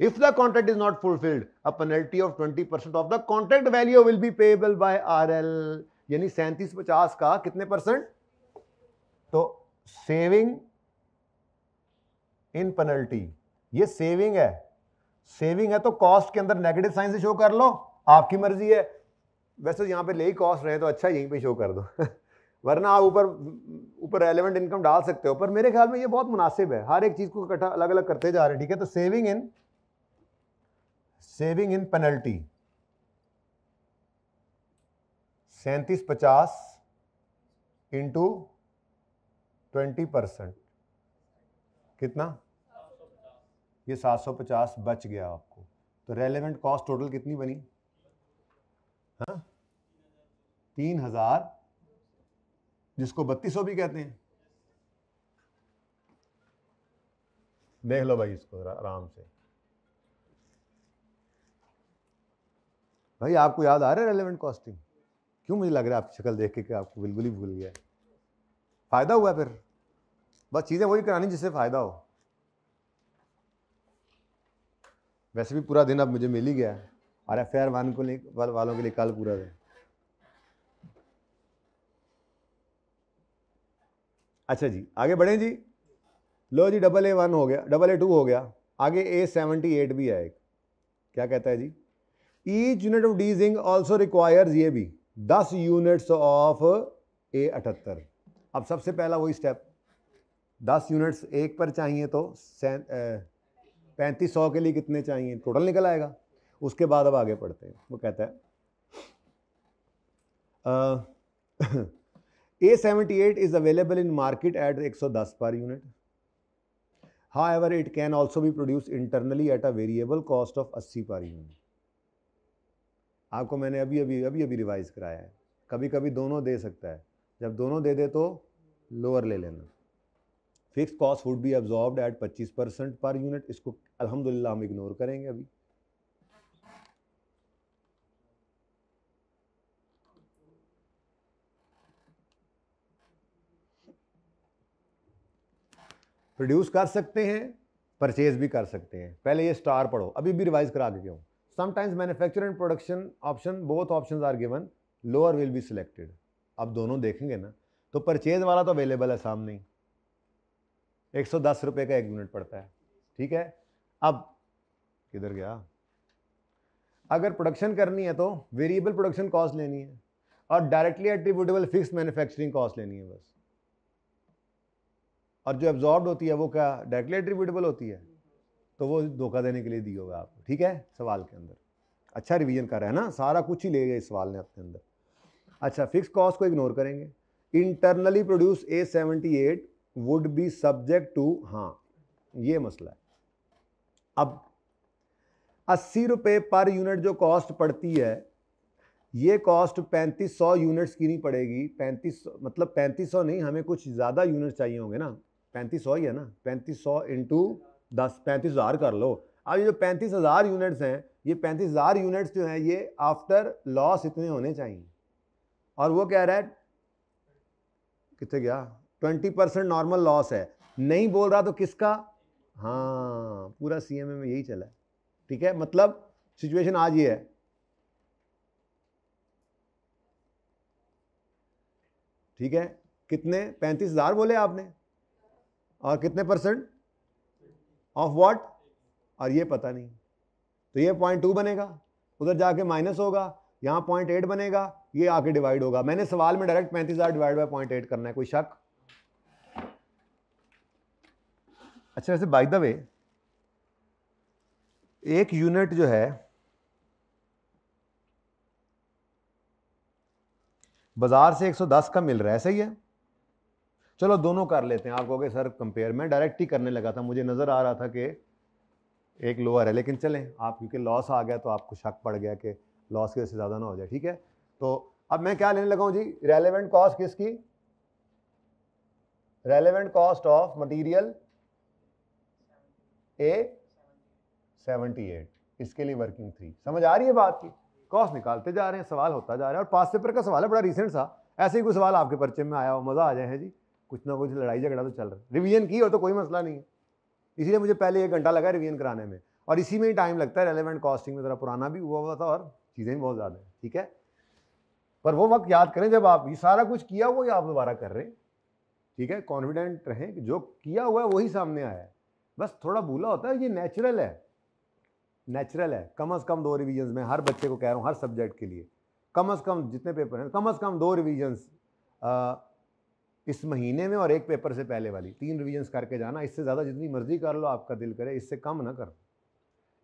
if the contract is not fulfilled a penalty of 20 percent of the contract value will be payable by L यानी सैंतीस पचास का कितने परसेंट तो सेविंग इन पेनल्टी ये सेविंग है सेविंग है तो कॉस्ट के अंदर नेगेटिव साइन से शो कर लो आपकी मर्जी है वैसे यहां पे ले ही कॉस्ट रहे तो अच्छा यहीं पे शो कर दो (laughs) वरना आप ऊपर ऊपर रेलिवेंट इनकम डाल सकते हो पर मेरे ख्याल में ये बहुत मुनासिब है हर एक चीज़ को इकट्ठा अलग अलग करते जा रहे हैं ठीक है तो saving in saving in penalty सैंतीस पचास इंटू ट्वेंटी परसेंट कितना ये सात सौ पचास बच गया आपको तो रेलिवेंट कॉस्ट टोटल कितनी बनी हाँ तीन हज़ार जिसको बत्तीस भी कहते हैं देख लो भाई इसको आराम से भाई आपको याद आ रहा है रेलिवेंट कॉस्टिंग क्यों मुझे लग रहा है आपकी शक्ल देख के कि आपको बिल्कुल ही भूल गया फ़ायदा हुआ फिर बस चीज़ें वही करानी जिससे फ़ायदा हो वैसे भी पूरा दिन अब मुझे मिल ही गया और एफ आई आर वन को वालों के लिए कल पूरा दिन अच्छा जी आगे बढ़ें जी लो जी डबल ए वन हो गया डबल ए टू हो गया आगे ए सेवेंटी एट भी है एक क्या कहता है जी each unit of Dzing also requires ये भी दस यूनिट्स ऑफ ए अठहत्तर अब सबसे पहला वही स्टेप दस यूनिट्स एक पर चाहिए तो पैंतीस सौ के लिए कितने चाहिए टोटल निकल आएगा उसके बाद अब आगे पढ़ते हैं वो कहता है uh, A seventy eight is available in market at एक सौ दस per unit however it can also भी produce internally at a variable cost of अस्सी पर यूनिट आपको मैंने अभी अभी अभी अभी रिवाइज कराया है कभी कभी दोनों दे सकता है जब दोनों दे दे तो लोअर ले लेना fix cost would be absorb at पच्चीस परसेंट पर यूनिट इसको अलहमदिल्ला हम इग्नोर करेंगे अभी प्रोड्यूस कर सकते हैं परचेज भी कर सकते हैं पहले ये स्टार पढ़ो अभी भी रिवाइज करा के क्यों sometimes manufacture and production option both option are given lower will be selected अब दोनों देखेंगे ना तो परचेज वाला तो अवेलेबल है सामने ही एक सौ दस रुपये का एक यूनिट पड़ता है ठीक है अब किधर गया अगर प्रोडक्शन करनी है तो वेरिएबल प्रोडक्शन कॉस्ट लेनी है और directly attributable fix manufacturing cost लेनी है बस और जो एब्जॉर्ब होती है वो क्या डायरेक्टली एट्रीब्यूटेबल होती है तो वो धोखा देने के लिए दी होगा आपको ठीक है सवाल के अंदर अच्छा रिवीजन कर रहा है ना सारा कुछ ही ले गया इस सवाल ने अपने अंदर अच्छा फिक्स कॉस्ट को इग्नोर करेंगे internally produce A seventy eight would be subject to हाँ ये मसला है अब अस्सी रुपये पर यूनिट जो कॉस्ट पड़ती है ये कॉस्ट पैंतीस सौ यूनिट्स की नहीं पड़ेगी पैंतीस मतलब पैंतीस सौ नहीं हमें कुछ ज़्यादा यूनिट चाहिए होंगे ना पैंतीस सौ ही है ना पैंतीस सौ इंटू दस पैंतीस हज़ार कर लो अब ये जो पैंतीस हज़ार यूनिट्स हैं ये पैंतीस हज़ार यूनिट्स जो हैं ये आफ्टर लॉस इतने होने चाहिए और वो कह रहा है कितने गया ट्वेंटी परसेंट नॉर्मल लॉस है नहीं बोल रहा तो किसका हाँ पूरा सी में यही चला है ठीक है मतलब सिचुएशन आज ये है ठीक है कितने पैंतीस हज़ार बोले आपने और कितने परसेंट ऑफ व्हाट और ये पता नहीं तो ये पॉइंट टू बनेगा उधर जाके माइनस होगा यहाँ पॉइंट एट बनेगा ये आके डिवाइड होगा मैंने सवाल में डायरेक्ट पैंतीस हज़ार डिवाइड बाई पॉइंट एट करना है कोई शक अच्छा वैसे बाई द वे एक यूनिट जो है बाजार से 110 का मिल रहा है सही है चलो दोनों कर लेते हैं आप कहोगे सर कंपेयर में डायरेक्ट ही करने लगा था मुझे नज़र आ रहा था कि एक लोअर है लेकिन चलें आप क्योंकि लॉस आ गया तो आपको शक पड़ गया कि लॉस की वजह से ज़्यादा ना हो जाए ठीक है तो अब मैं क्या लेने लगा हूँ जी रेलिवेंट कॉस्ट किसकी relevant cost of material A seventy eight इसके लिए वर्किंग थ्री समझ आ रही है बात की कॉस्ट निकालते जा रहे हैं सवाल होता जा रहा है और पास पेपर का सवाल है बड़ा रिसेंट सा ऐसे ही कोई सवाल आपके पर्चे में आया हो मज़ा आ जाए जी कुछ ना कुछ लड़ाई झगड़ा तो चल रहा है रिवीजन की और तो कोई मसला नहीं है इसीलिए मुझे पहले एक घंटा लगा रिवीजन कराने में और इसी में ही टाइम लगता है रेलिवेंट कॉस्टिंग में ज़रा पुराना भी हुआ हुआ था और चीज़ें भी बहुत ज़्यादा है ठीक है पर वो वक्त याद करें जब आप ये सारा कुछ किया हुआ आप दोबारा कर रहे हैं ठीक है कॉन्फिडेंट रहें कि जो किया हुआ है वही सामने आया है बस थोड़ा भूला होता है ये नेचुरल है नेचुरल है कम अज़ कम दो रिविजन्स में हर बच्चे को कह रहा हूँ हर सब्जेक्ट के लिए कम अज़ कम जितने पेपर हैं कम अज़ कम दो रिविजन्स इस महीने में और एक पेपर से पहले वाली तीन रिविजन्स करके जाना इससे ज़्यादा जितनी मर्जी कर लो आपका दिल करे इससे कम ना करो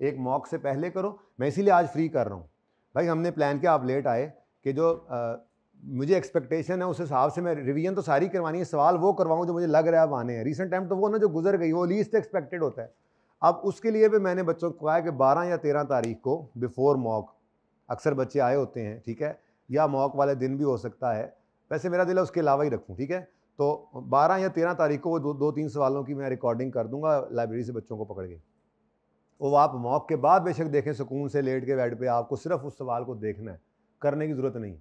एक मॉक से पहले करो मैं इसीलिए आज फ्री कर रहा हूँ भाई हमने प्लान किया आप लेट आए कि जो आ, मुझे एक्सपेक्टेशन है उस हिसाब से मैं रिवीजन तो सारी करवानी है सवाल वो करवाऊँ जो मुझे लग रहा है अब आने हैं रिसेंट टाइम तो वो ना जो गुजर गई वो लीस्ट एक्सपेक्टेड होता है अब उसके लिए भी मैंने बच्चों को कहा कि बारह या तेरह तारीख को बिफोर मॉक अक्सर बच्चे आए होते हैं ठीक है या मॉक वाले दिन भी हो सकता है वैसे मेरा दिल है उसके अलावा ही रखूँ ठीक है तो 12 या 13 तारीख को वो दो दो तीन सवालों की मैं रिकॉर्डिंग कर दूंगा लाइब्रेरी से बच्चों को पकड़ के वो आप मॉक के बाद बेशक देखें सुकून से लेट के बेड पे आपको सिर्फ उस सवाल को देखना है करने की ज़रूरत नहीं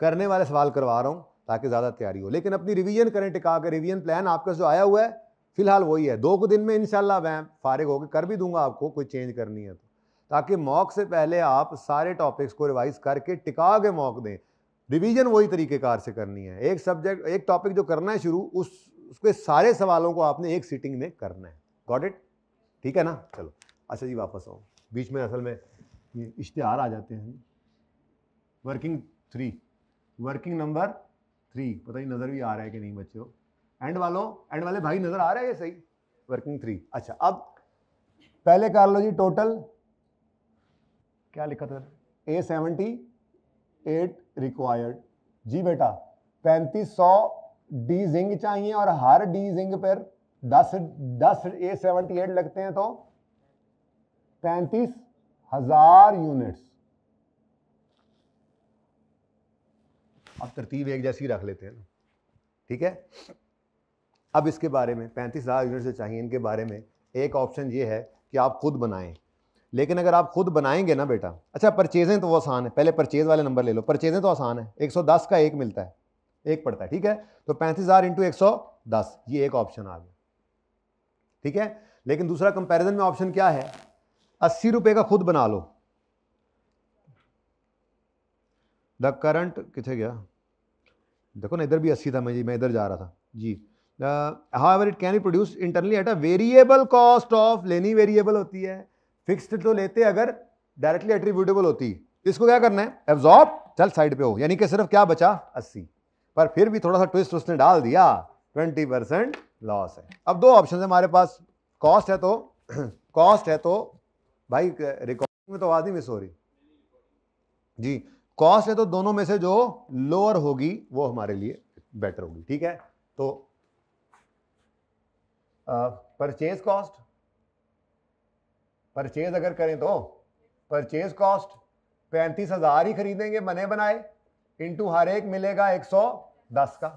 करने वाले सवाल करवा रहा हूँ ताकि ज़्यादा तैयारी हो लेकिन अपनी रिवीजन करें टिका के रिवीजन प्लान आपका जो आया हुआ है फ़िलहाल वही है दो दिन में इनशाला मैं फारिग होकर कर भी दूंगा आपको कोई चेंज करनी है तो ताकि मॉक से पहले आप सारे टॉपिक्स को रिवाइज करके टिका के मॉक दें रिवीजन वही तरीक़ेकार से करनी है एक सब्जेक्ट एक टॉपिक जो करना है शुरू उस उसके सारे सवालों को आपने एक सीटिंग में करना है गॉट इट ठीक है ना चलो अच्छा जी वापस आओ बीच में असल में ये इश्तहार आ जाते हैं working three working number three पता नहीं नज़र भी आ रहा है कि नहीं बच्चों एंड वालों एंड वाले भाई नज़र आ रहा है ये सही वर्किंग थ्री अच्छा अब पहले कर लो जी टोटल क्या लिखा था ए सेवेंटी एट रिक्वायर्ड जी बेटा पैंतीस सौ डी जिंग चाहिए और हर डी जिंग पर दस दस ए सेवेंटी एट लगते हैं तो पैंतीस हजार यूनिट्स अब तरतीब एक जैसी रख लेते हैं ना ठीक है अब इसके बारे में पैंतीस हज़ार यूनिट चाहिए इनके बारे में एक ऑप्शन ये है कि आप खुद बनाएं लेकिन अगर आप खुद बनाएंगे ना बेटा अच्छा परचेजें तो वो आसान है पहले परचेज वाले नंबर ले लो परचेजें तो आसान है 110 का एक मिलता है एक पड़ता है ठीक है तो पैंतीस हज़ार इंटू एक सौ दस ये एक ऑप्शन आ गया ठीक है लेकिन दूसरा कंपेरिजन में ऑप्शन क्या है अस्सी रुपये का खुद बना लो द करंट किथे गया देखो ना इधर भी अस्सी था मैं जी मैं इधर जा रहा था जी however it can be produce internally at a variable cost of लेनी वेरिएबल होती है फिक्स्ड तो लेते अगर डायरेक्टली एट्रीब्यूटेबल होती इसको क्या करना है एब्जॉर्ब चल साइड पे हो यानी कि सिर्फ क्या बचा अस्सी पर फिर भी थोड़ा सा ट्विस्ट उसने डाल दिया ट्वेंटी परसेंट लॉस है अब दो ऑप्शन है हमारे पास कॉस्ट है तो कॉस्ट (clears throat) है तो भाई रिकॉर्डिंग में तो आवाज नहीं मिस हो रही जी कॉस्ट है तो दोनों में से जो लोअर होगी वो हमारे लिए बेटर होगी ठीक है तो परचेज कॉस्ट परचेज अगर करें तो परचेज कॉस्ट पैंतीस हजार ही खरीदेंगे बने बनाए इंटू हर एक मिलेगा एक सौ दस का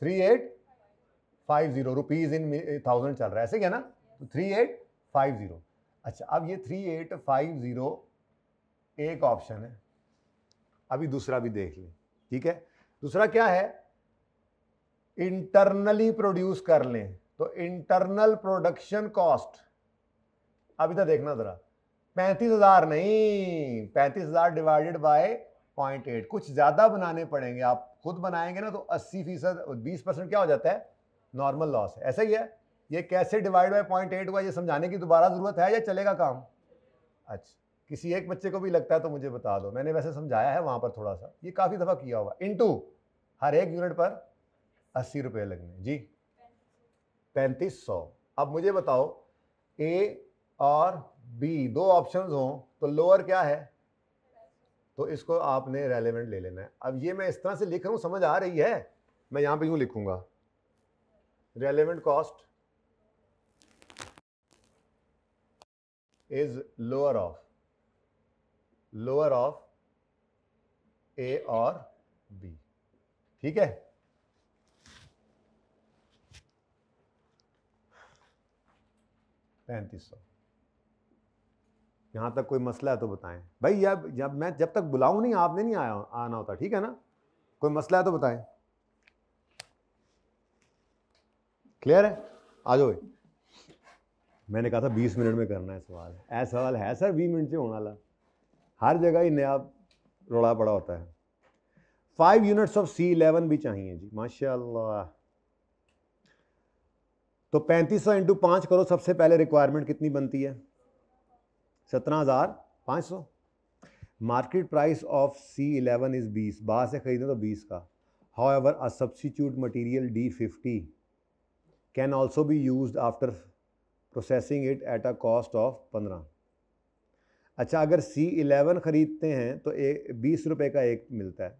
three eight five zero rupees in thousand चल रहा है ऐसे क्या ना तो थ्री एट फाइव जीरो अच्छा अब ये थ्री एट फाइव ज़ीरो एक ऑप्शन है अभी दूसरा भी देख लें ठीक है दूसरा क्या है इंटरनली प्रोड्यूस कर लें तो इंटरनल प्रोडक्शन कॉस्ट अभी तो देखना जरा पैंतीस हजार नहीं पैंतीस हजार डिवाइडेड बाय पॉइंट एट कुछ ज्यादा बनाने पड़ेंगे आप खुद बनाएंगे ना तो अस्सी फीसद बीस परसेंट क्या हो जाता है नॉर्मल लॉस ऐसा ही है ये कैसे डिवाइड बाय पॉइंट एट हुआ ये समझाने की दोबारा ज़रूरत है या चलेगा काम अच्छा किसी एक बच्चे को भी लगता है तो मुझे बता दो मैंने वैसे समझाया है वहां पर थोड़ा सा ये काफ़ी दफ़ा किया हुआ इनटू हर एक यूनिट पर अस्सी रुपये लगने जी पैंतीस सौ अब मुझे बताओ ए और बी दो ऑप्शन हों तो लोअर क्या है तो इसको आपने रेलेवेंट ले लेना है अब ये मैं इस तरह से लिख रहा हूँ समझ आ रही है मैं यहाँ पे यूँ लिखूँगा relevant cost is lower of lower of A और बी ठीक है पैंतीस सौ यहाँ तक कोई मसला है तो बताएं भाई यार जब मैं जब तक बुलाऊं नहीं आपने नहीं आया आना होता ठीक है ना कोई मसला है तो बताएं क्लियर है आ जाओ मैंने कहा था बीस मिनट में करना है सवाल ऐसा सवाल है सर बीस मिनट से होने वाला हर जगह ही नया रोड़ा पड़ा होता है five units of C eleven भी चाहिए जी माशा तो पैंतीस सौ इंटू पाँच करो सबसे पहले रिक्वायरमेंट कितनी बनती है सत्रह हज़ार पाँच सौ market price of C eleven is बीस बाहर से ख़रीदें तो बीस का however a substitute material D fifty can also be use after processing it at a cost of पंद्रह अच्छा अगर सी इलेवन ख़रीदते हैं तो ए, बीस रुपये का एक मिलता है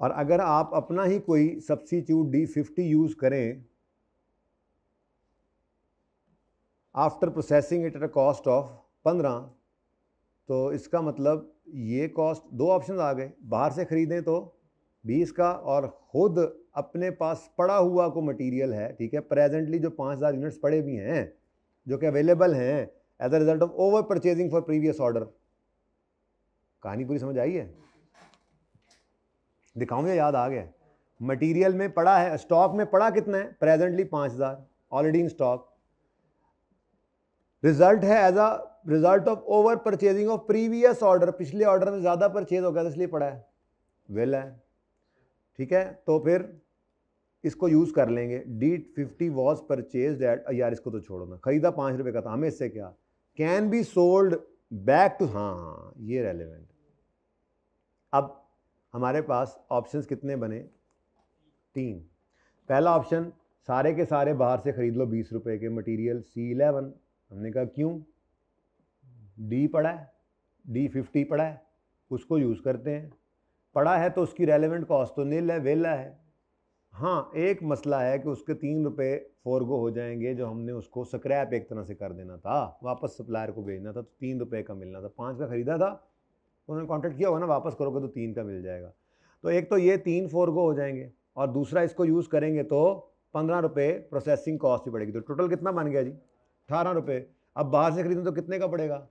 और अगर आप अपना ही कोई सब्सिट्यूट डी फिफ्टी यूज़ करें after processing it at a cost of पंद्रह तो इसका मतलब ये कॉस्ट दो ऑप्शन आ गए बाहर से ख़रीदें तो बीस का और ख़ुद अपने पास पड़ा हुआ को मटेरियल है ठीक है प्रेजेंटली जो पाँच हज़ार यूनिट्स पड़े भी हैं जो कि अवेलेबल हैं as a result of over purchasing for previous order कहानी पूरी समझ आई है दिखाऊँ याद आ गया मटेरियल में पड़ा है स्टॉक में पड़ा कितना है प्रेजेंटली पाँच हज़ार ऑलरेडी इन स्टॉक रिजल्ट है as a result of over purchasing of previous order पिछले ऑर्डर में ज़्यादा परचेज हो गया था तो इसलिए पड़ा है वेल है ठीक है तो फिर इसको यूज़ कर लेंगे D fifty was purchase at यार इसको तो छोड़ो ना खरीदा पाँच रुपये का था हमें इससे क्या can be sold back to हाँ हाँ ये रेलिवेंट अब हमारे पास ऑप्शन कितने बने तीन पहला ऑप्शन सारे के सारे बाहर से ख़रीद लो बीस रुपए के मटेरियल सी इलेवन हमने कहा क्यों डी पढ़ा है डी फिफ्टी पढ़ा है उसको यूज़ करते हैं पढ़ा है तो उसकी रेलिवेंट कॉस्ट तो नील है वेला है हाँ एक मसला है कि उसके तीन रुपये फोरगो हो जाएंगे जो हमने उसको स्क्रैप एक तरह से कर देना था वापस सप्लायर को भेजना था तो तीन रुपये का मिलना था पाँच का ख़रीदा था उन्होंने कॉन्टैक्ट किया होगा ना वापस करोगे तो तीन का मिल जाएगा तो एक तो ये तीन फोरगो हो जाएंगे और दूसरा इसको यूज़ करेंगे तो पंद्रह रुपये प्रोसेसिंग कॉस्ट भी बढ़ेगी तो टोटल कितना बन गया जी अठारह रुपये अब बाहर से खरीदें तो कितने का पड़ेगा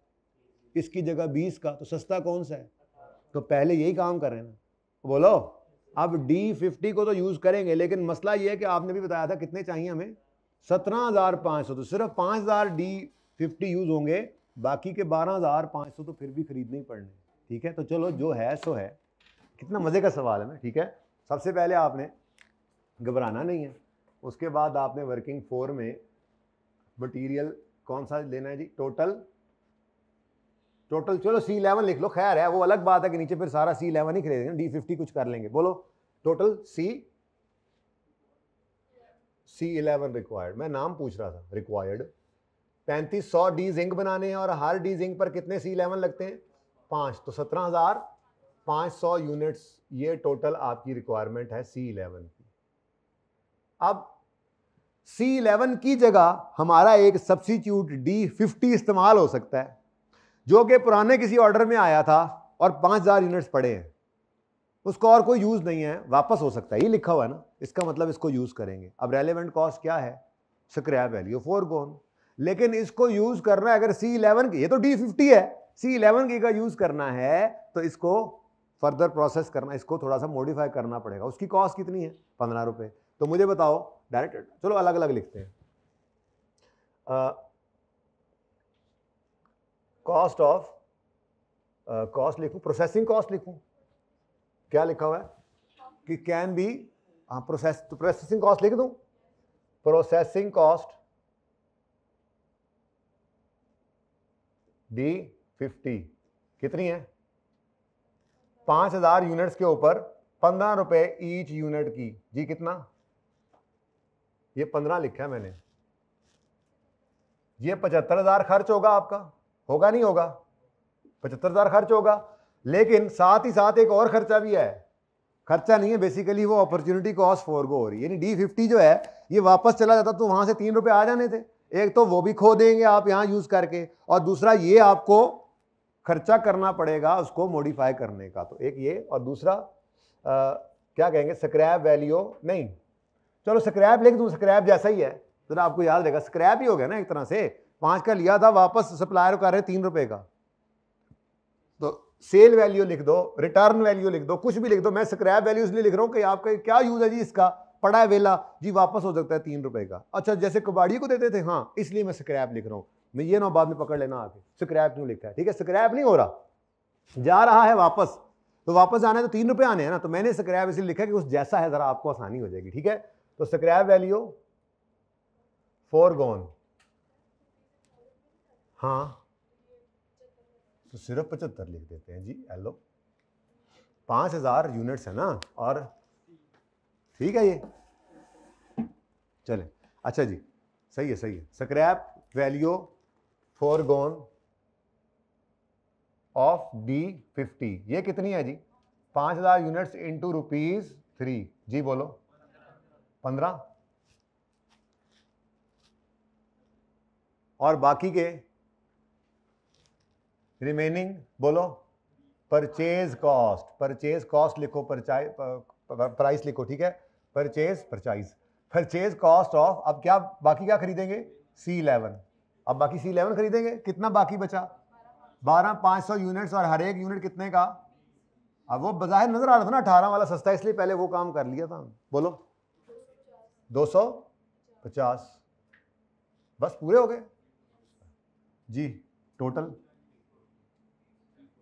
इसकी जगह बीस का तो सस्ता कौन सा है तो पहले यही काम कर रहे हैं ना तो बोलो अब डी फिफ्टी को तो यूज़ करेंगे लेकिन मसला ये है कि आपने भी बताया था कितने चाहिए हमें सत्रह हज़ार पाँच सौ तो सिर्फ पाँच हज़ार डी फिफ्टी यूज़ होंगे बाकी के बारह हज़ार पाँच सौ तो फिर भी खरीदने ही पड़ने ठीक है तो चलो जो है सो है कितना मज़े का सवाल है ना ठीक है सबसे पहले आपने घबराना नहीं है उसके बाद आपने वर्किंग फोर में मटेरियल कौन सा लेना है जी टोटल टोटल चलो सी इलेवन लिख लो खैर है वो अलग बात है कि नीचे फिर सारा सी इलेवन ही खरीदेंगे डी फिफ्टी कुछ कर लेंगे बोलो total C C eleven required मैं नाम पूछ रहा था रिक्वायर्ड पैंतीस सौ डी जिंक बनाने हैं और हर डी जिंक पर कितने सी इलेवन लगते हैं पाँच तो सत्रह हज़ार पाँच सौ यूनिट्स ये टोटल आपकी रिक्वायरमेंट है सी इलेवन की अब सी इलेवन की जगह हमारा एक सब्सिट्यूट डी फिफ्टी इस्तेमाल हो सकता है जो कि पुराने किसी ऑर्डर में आया था और 5000 हज़ार यूनिट्स पड़े हैं उसका और कोई यूज़ नहीं है वापस हो सकता है ये लिखा हुआ है ना इसका मतलब इसको यूज़ करेंगे अब रेलिवेंट कॉस्ट क्या है स्क्रैप वैल्यू फोर गोन लेकिन इसको यूज़ करना है अगर सी इलेवन की ये तो डी फिफ्टी है सी इलेवन की का यूज़ करना है तो इसको फर्दर प्रोसेस करना इसको थोड़ा सा मॉडिफाई करना पड़ेगा उसकी कॉस्ट कितनी है पंद्रह रुपए तो मुझे बताओ डायरेक्ट चलो अलग अलग लिखते हैं कॉस्ट ऑफ कॉस्ट लिखूं प्रोसेसिंग कॉस्ट लिखूं क्या लिखा हुआ है कि कैन बी हाँ प्रोसेस तो प्रोसेसिंग कॉस्ट लिख दूं प्रोसेसिंग कॉस्ट डी फिफ्टी कितनी है पाँच हज़ार यूनिट्स के ऊपर पंद्रह रुपये ईच यूनिट की जी कितना ये पंद्रह लिखा है मैंने ये पचहत्तर हजार खर्च होगा आपका होगा नहीं होगा पचहत्तर हजार खर्च होगा लेकिन साथ ही साथ एक और खर्चा भी है खर्चा नहीं है बेसिकली वो अपॉर्चुनिटी कॉस्ट फोर गो हो रही है यानी डी फिफ्टी जो है ये वापस चला जाता तो वहां से तीन रुपये आ जाने थे एक तो वो भी खो देंगे आप यहाँ यूज़ करके और दूसरा ये आपको खर्चा करना पड़ेगा उसको मॉडिफाई करने का तो एक ये और दूसरा आ, क्या कहेंगे स्क्रैप वैल्यू नहीं चलो स्क्रैप लेकिन तुम स्क्रैप जैसा ही है जरा आपको याद रहेगा स्क्रैप ही हो गया ना एक तरह से पाँच का लिया था वापस सप्लायर कर रहे तीन रुपए का तो सेल वैल्यू लिख दो रिटर्न वैल्यू लिख दो कुछ भी लिख दो मैं स्क्रैप वैल्यू इसलिए लिख रहा हूँ कि आपका क्या यूज है जी इसका पड़ा है वेला जी वापस हो सकता है तीन रुपए का अच्छा जैसे कबाड़ी को देते थे हाँ इसलिए मैं स्क्रैप लिख रहा हूँ मैं ये ना बाद में पकड़ लेना आके स्क्रैप क्यों लिखा है ठीक है स्क्रैप नहीं हो रहा जा रहा है वापस तो वापस आना है तो तीन रुपये आने हैं ना तो मैंने स्क्रैप इसलिए लिखा कि उस जैसा है ज़रा आपको आसानी हो जाएगी ठीक है तो स्क्रैप वैल्यू फोर गोन हाँ तो सिर्फ पचहत्तर लिख देते हैं जी हेलो पाँच हज़ार यूनिट्स है ना और ठीक है ये चले अच्छा जी सही है सही है scrap value forgone of D fifty ये कितनी है जी पाँच हज़ार यूनिट्स इंटू रुपीज़ थ्री जी बोलो पंद्रह और बाकी के रिमेनिंग बोलो परचेज कॉस्ट परचेज कॉस्ट लिखो परचाई प्राइस लिखो ठीक है purchase purchase purchase cost of अब क्या बाकी क्या खरीदेंगे सी इलेवन अब बाकी सी इलेवन खरीदेंगे कितना बाकी बचा बारह पाँच सौ यूनिट्स और हर एक यूनिट कितने का अब वो बाहर नजर आ रहा था ना अठारह वाला सस्ता इसलिए पहले वो काम कर लिया था बोलो दो सौ पचास बस पूरे हो गए जी टोटल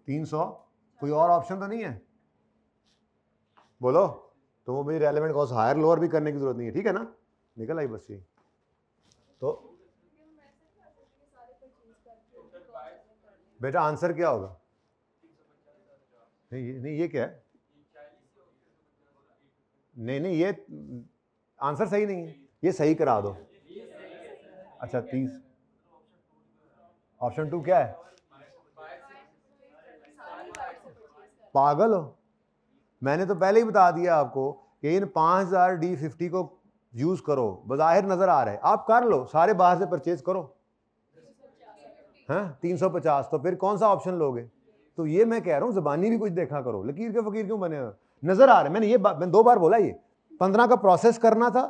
तीन सौ कोई और ऑप्शन तो नहीं है बोलो तो वो भी रेलिवेंट कॉस्ट हायर लोअर भी करने की जरूरत नहीं है ठीक है ना निकल आई बस ये तो बेटा आंसर क्या होगा नहीं ये नहीं ये क्या है नहीं नहीं ये आंसर सही नहीं है ये सही करा दो अच्छा तीस ऑप्शन टू क्या है पागल हो मैंने तो पहले ही बता दिया आपको कि इन पाँच हज़ार डी फिफ्टी को यूज़ करो बज़ाहिर नज़र आ रहा है आप कर लो सारे बाहर से परचेज करो हैं तीन सौ पचास तो फिर कौन सा ऑप्शन लोगे तो ये मैं कह रहा हूँ ज़बानी भी कुछ देखा करो लकीर के फ़कीर क्यों बने नज़र आ रहे मैंने ये मैंने दो बार बोला ये पंद्रह का प्रोसेस करना था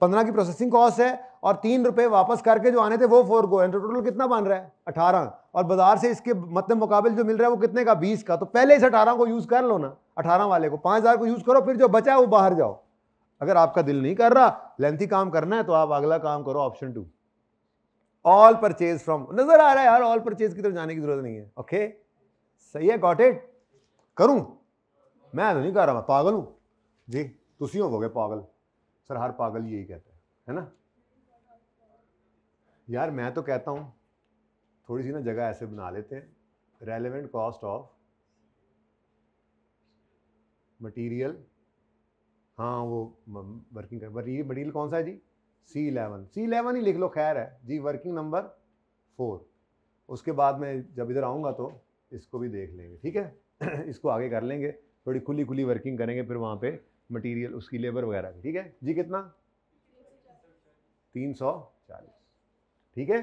पंद्रह की प्रोसेसिंग कॉस्ट है और तीन रुपये वापस करके जो आने थे वो फोर गो एंड टोटल कितना बन रहा है अठारह और बाजार से इसके मतलब मुकाबले जो मिल रहा है वो कितने का बीस का तो पहले इस अठारह को यूज़ कर लो ना अठारह वाले को पाँच हज़ार को यूज़ करो फिर जो बचा है वो बाहर जाओ अगर आपका दिल नहीं कर रहा लेंथी काम करना है तो आप अगला काम करो option two all purchase from नज़र आ रहा है यार ऑल परचेज की तरफ जाने की जरूरत नहीं है ओके सही है गॉट इट करूँ मैं तो नहीं कर रहा मैं पागल हूँ जी ਤੁਸੀਂ ਹੋਵੋਗੇ पागल सर हर पागल यही कहता है है ना यार मैं तो कहता हूँ थोड़ी सी ना जगह ऐसे बना लेते हैं रेलिवेंट कॉस्ट ऑफ मटीरियल हाँ वो वर्किंग मटीरियल कौन सा है जी सी इलेवन सी इलेवन ही लिख लो खैर है जी वर्किंग नंबर फोर उसके बाद में जब इधर आऊँगा तो इसको भी देख लेंगे ठीक है (clears throat) इसको आगे कर लेंगे थोड़ी खुली खुली वर्किंग करेंगे फिर वहाँ पे मटेरियल उसकी लेबर वगैरह की ठीक है जी कितना तीन सौ चालीस ठीक है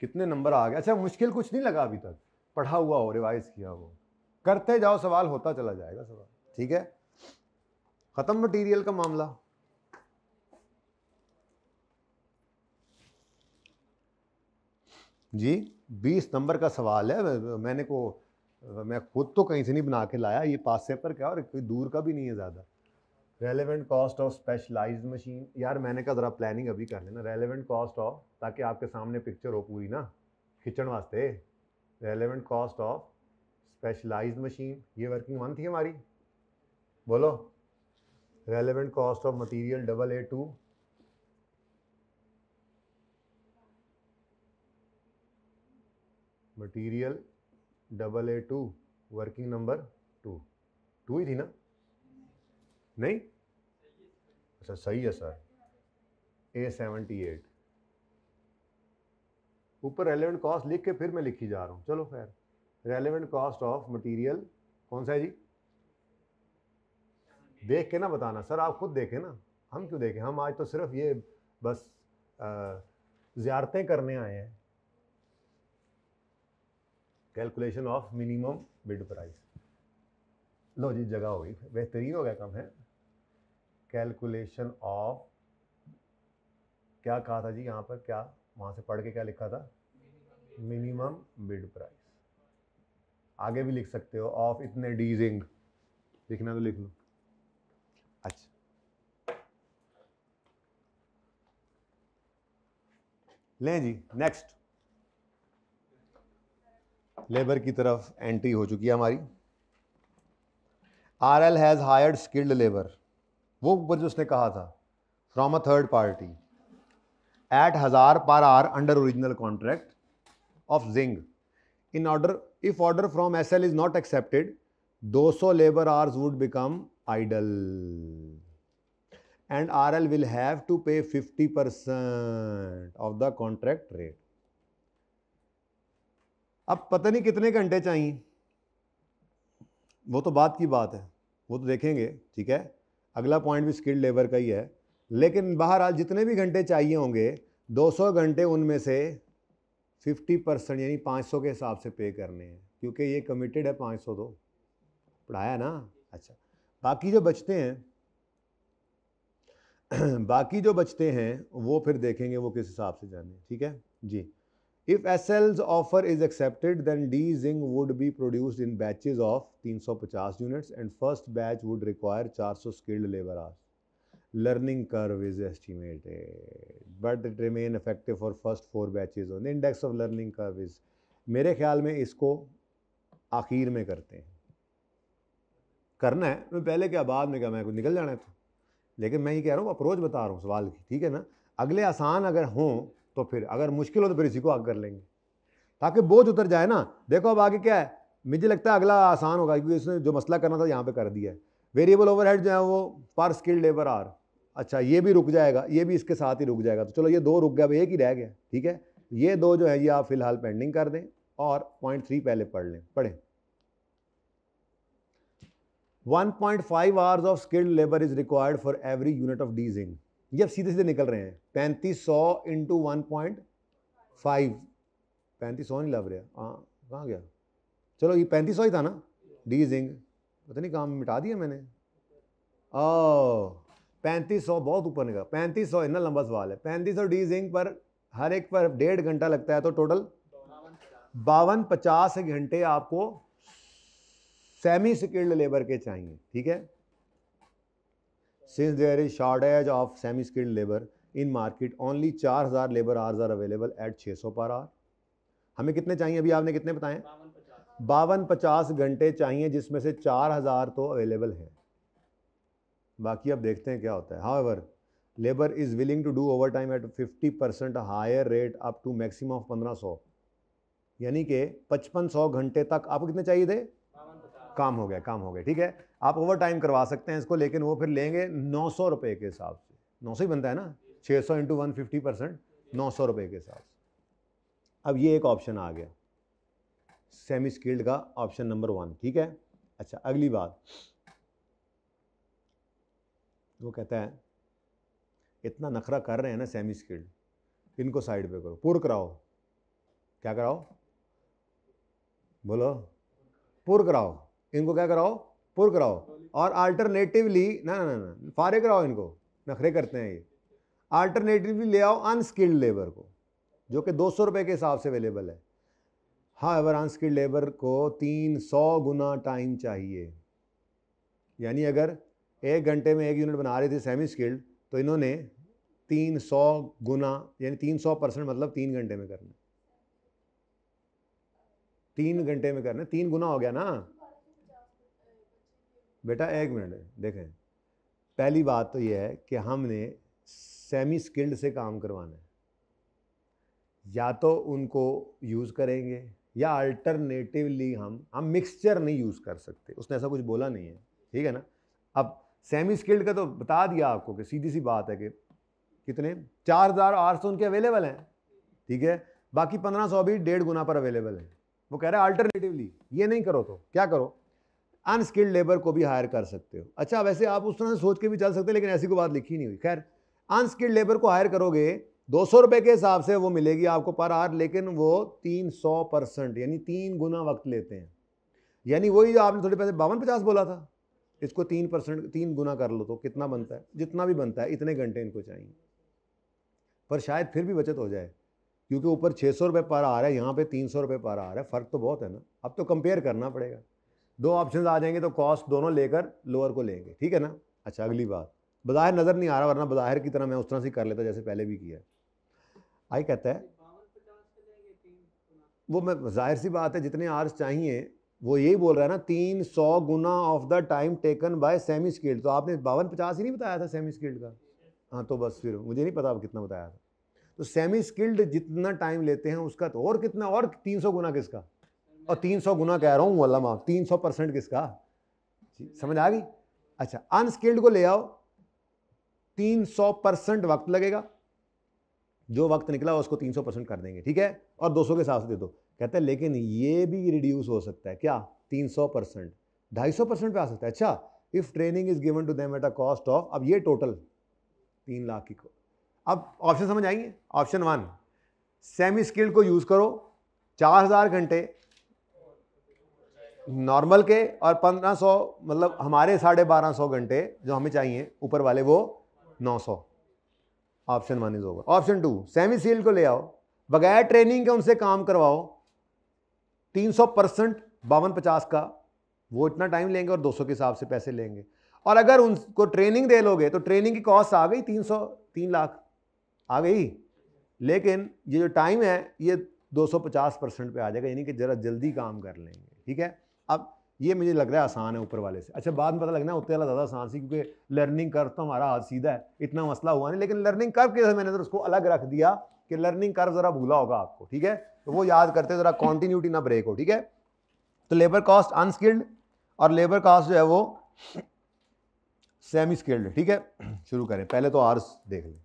कितने नंबर आ गए अच्छा मुश्किल कुछ नहीं लगा अभी तक पढ़ा हुआ हो रिवाइज किया हो करते जाओ सवाल होता चला जाएगा सवाल ठीक है खत्म मटेरियल का मामला जी बीस नंबर का सवाल है मैंने को मैं खुद तो कहीं से नहीं बना के लाया ये पास से पर क्या और कोई दूर का भी नहीं है ज़्यादा relevant cost of specialise machine यार मैंने कहा ज़रा प्लानिंग अभी कर लेना रेलिवेंट कॉस्ट ऑफ ताकि आपके सामने पिक्चर हो पूरी ना खिंचण वास्ते relevant cost of specialise machine ये वर्किंग वन थी हमारी बोलो relevant cost of material double A two material double A two working number two two ही थी ना नहीं अच्छा सही है सर ए सेवेंटी एट ऊपर रेलिवेंट कॉस्ट लिख के फिर मैं लिखी जा रहा हूँ चलो खैर रेलिवेंट कॉस्ट ऑफ मटेरियल कौन सा है जी देख के ना बताना सर आप खुद देखें ना हम क्यों देखें हम आज तो सिर्फ ये बस ज़्यारतें करने आए हैं calculation of minimum bid price लो जी जगह हो गई बेहतरीन हो गया कम है कैलकुलेशन ऑफ क्या कहा था जी यहाँ पर क्या वहाँ से पढ़ के क्या लिखा था मिनिमम बिड प्राइस आगे भी लिख सकते हो ऑफ इतने डीजिंग लिखना तो लिख लो अच्छा लें जी नेक्स्ट लेबर की तरफ एंट्री हो चुकी है हमारी R L has hired skilled labour वो ऊपर जो उसने कहा था from a third party at हज़ार per hour under original contract of Dzing in order if order from S L is not accepted 200 would become idle and R L will have to pay fifty 50% of the contract rate अब पता नहीं कितने घंटे चाहिए वो तो बात की बात है वो तो देखेंगे ठीक है अगला पॉइंट भी स्किल्ड लेबर का ही है लेकिन बहरहाल जितने भी घंटे चाहिए होंगे 200 घंटे उनमें से 50 परसेंट यानी 500 के हिसाब से पे करने हैं क्योंकि ये कमिटेड है 500 तो पढ़ाया ना अच्छा बाकी जो बचते हैं (clears throat) बाकी जो बचते हैं वो फिर देखेंगे वो किस हिसाब से जाने ठीक है जी If SL's offer is accepted, then D zinc would be produced in batches of 350 units and first batch would require 400 skilled labor hours. Learning curve is estimated, but it remain effective for first four batches on the index of learning curve is. मेरे ख्याल में इसको आखिर में करते हैं करना है मैं पहले क्या बाद में क्या मैं कुछ निकल जाना है तो लेकिन मैं ये कह रहा हूँ अप्रोच बता रहा हूँ सवाल की ठीक है ना अगले आसान अगर हों तो फिर अगर मुश्किल हो तो फिर इसी को आग कर लेंगे ताकि बोझ उतर जाए ना देखो अब आगे क्या है मुझे लगता है अगला आसान होगा क्योंकि उसने जो मसला करना था यहाँ पे कर दिया है वेरिएबल ओवरहेड जो है वो पर स्किल्ड लेबर आर अच्छा ये भी रुक जाएगा ये भी इसके साथ ही रुक जाएगा तो चलो ये दो रुक गया एक ही रह गया ठीक है ये दो जो है ये आप फिलहाल पेंडिंग कर दें और पॉइंट थ्री पहले पढ़ लें पढ़ें 1.5 hours of skilled labour is required for every unit of Dzing ये अब सीधे सीधे निकल रहे हैं पैंतीस सौ इंटू वन पॉइंट फाइव पैंतीस सौ नहीं लग रहा हाँ कहाँ गया चलो ये पैंतीस सौ ही था ना डी जिंग पता नहीं काम मिटा दिया मैंने ओ पैंतीस सौ बहुत ऊपर निकला पैंतीस सौ इतना लंबा सवाल है पैंतीस सौ डी जिंग पर हर एक पर डेढ़ घंटा लगता है तो टोटल बावन पचास घंटे आपको सेमी स्किल्ड लेबर के चाहिए ठीक है since Since there is shortage of semi-skilled labor in market, only 4000 labor are are available at 600 पर आर हमें कितने चाहिए अभी आपने कितने बताए बावन पचास घंटे चाहिए जिसमें से चार हजार तो अवेलेबल है बाकी अब देखते हैं क्या होता है how labour is willing to do overtime at fifty percent higher rate up to maximum of पंद्रह सौ यानी कि पचपन सौ घंटे तक आपको कितने चाहिए थे काम हो गया काम हो गया ठीक है आप ओवर टाइम करवा सकते हैं इसको लेकिन वो फिर लेंगे नौ सौ रुपये के हिसाब से नौ सौ ही बनता है ना छः सौ इंटू वन फिफ्टी परसेंट नौ सौ रुपये के हिसाब से अब ये एक ऑप्शन आ गया सेमी स्किल्ड का ऑप्शन नंबर वन ठीक है अच्छा अगली बात वो कहता है इतना नखरा कर रहे हैं ना सेमी स्किल्ड इनको साइड पे करो पुर कराओ क्या कराओ बोलो पुर कराओ इनको क्या कराओ पुर कराओ और अल्टरनेटिवली ना ना ना फारे कराओ इनको नखरे करते हैं ये अल्टरनेटिवली ले आओ अनस्किल्ड लेबर को जो कि दो सौ रुपये के हिसाब से अवेलेबल है हाँ एवर अनस्किल्ड लेबर को तीन सौ गुना टाइम चाहिए यानी अगर एक घंटे में एक यूनिट बना रहे थे सेमी स्किल्ड तो इन्होंने तीन सौ गुना यानी तीन सौ परसेंट मतलब तीन घंटे में करना तीन घंटे में करना तीन गुना हो गया ना बेटा एक मिनट देखें पहली बात तो यह है कि हमने सेमी स्किल्ड से काम करवाना है या तो उनको यूज़ करेंगे या अल्टरनेटिवली हम हम मिक्सचर नहीं यूज़ कर सकते उसने ऐसा कुछ बोला नहीं है ठीक है ना अब सेमी स्किल्ड का तो बता दिया आपको कि सीधी सी बात है कि कितने चार हज़ार आठ सौ उनके अवेलेबल हैं ठीक है बाकी पंद्रह सौ भी डेढ़ गुना पर अवेलेबल हैं वो कह रहे हैं अल्टरनेटिवली ये नहीं करो तो क्या करो अनस्किल्ड लेबर को भी हायर कर सकते हो अच्छा वैसे आप उस तरह से सोच के भी चल सकते लेकिन ऐसी कोई बात लिखी नहीं हुई खैर अनस्किल्ड लेबर को हायर करोगे दो सौ रुपये के हिसाब से वो मिलेगी आपको पर आर लेकिन वो तीन सौ परसेंट यानी तीन गुना वक्त लेते हैं यानी वही जो आपने थोड़े पैसे बावन पचास बोला था इसको तीन परसेंट तीन गुना कर लो तो कितना बनता है जितना भी बनता है इतने घंटे इनको चाहिए पर शायद फिर भी बचत हो जाए क्योंकि ऊपर छः सौ रुपये पर आ रहा है यहाँ पे तीन सौ रुपये पर आ रहा है फ़र्क तो बहुत है ना अब तो कंपेयर करना पड़ेगा दो ऑप्शन आ जाएंगे तो कॉस्ट दोनों लेकर लोअर को लेंगे ठीक है ना अच्छा अगली बात बाहर नज़र नहीं आ रहा वरना बाहर की तरह मैं उस तरह से कर लेता जैसे पहले भी किया आई कहता है वो मैं जाहिर सी बात है जितने आर्स चाहिए वो यही बोल रहा है ना तीन सौ गुना of the time taken by semi skilled तो आपने बावन पचास ही नहीं बताया था सेमी स्किल्ड का हाँ तो बस फिर मुझे नहीं पता आप कितना बताया था तो सेमी स्किल्ड जितना टाइम लेते हैं उसका तो और कितना और तीन सौ गुना किसका और 300 गुना कह रहा हूँ अल्लाह माफ सौ परसेंट किसका समझ आ गई अच्छा अनस्किल्ड को ले आओ 300 परसेंट वक्त लगेगा जो वक्त निकला उसको 300 परसेंट कर देंगे ठीक है और 200 के हिसाब से दे दो कहते हैं लेकिन ये भी रिड्यूस हो सकता है क्या तीन सौ परसेंट ढाई सौ परसेंट पे आ सकता है अच्छा if training is given to them at a cost of अब ये टोटल तीन लाख की अब ऑप्शन समझ आएंगे ऑप्शन वन सेमी स्किल्ड को यूज़ करो चार हज़ार घंटे नॉर्मल के और पंद्रह सौ मतलब हमारे साढ़े बारह सौ घंटे जो हमें चाहिए ऊपर वाले वो नौ सौ option one is over option two semi skilled को ले आओ बगैर ट्रेनिंग के उनसे काम करवाओ तीन सौ परसेंट बावन पचास का वो इतना टाइम लेंगे और दो सौ के हिसाब से पैसे लेंगे और अगर उनको ट्रेनिंग दे लोगे तो ट्रेनिंग की कॉस्ट आ गई तीन सौ तीन लाख आ गई लेकिन ये जो टाइम है ये 250 परसेंट पर आ जाएगा यानी कि ज़रा जल्दी काम कर लेंगे ठीक है अब ये मुझे लग रहा है आसान है ऊपर वाले से अच्छा बाद में पता लगना उतने वाला ज़्यादा आसान सी क्योंकि लर्निंग कर तो हमारा हाथ सीधा है इतना मसला हुआ नहीं लेकिन लर्निंग कर्व के मैंने तो उसको अलग रख दिया कि लर्निंग कर्व ज़रा भूला होगा आपको ठीक है तो वो याद करते ज़रा कॉन्टीन्यूटी ना ब्रेक हो ठीक है तो लेबर कॉस्ट अनस्किल्ड और लेबर कास्ट जो है वो सेमी स्किल्ड ठीक है शुरू करें पहले तो आर्स देख लें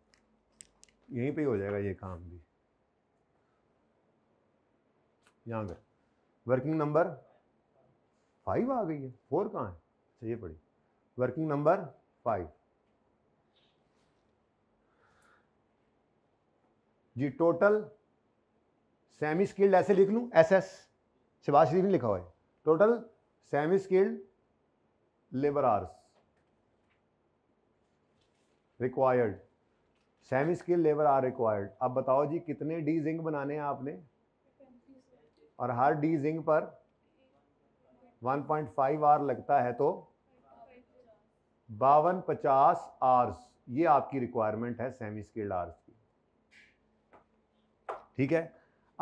यहीं पर हो जाएगा ये काम भी यहाँ पे वर्किंग नंबर फाइव आ गई है फोर कहाँ है अच्छा ये पढ़ी वर्किंग नंबर फाइव जी टोटल सेमी स्किल्ड ऐसे लिख लूँ एस एस शिवाज शरीफ ने लिखा हुआ है total semi skilled labour hours required semi skilled labour are required अब बताओ जी कितने डी जिंक बनाने हैं आपने और हर डी जिंक पर 1.5 आर लगता है तो बावन पचास आर्स ये आपकी रिक्वायरमेंट है सेमी स्किल्ड आर्स की ठीक है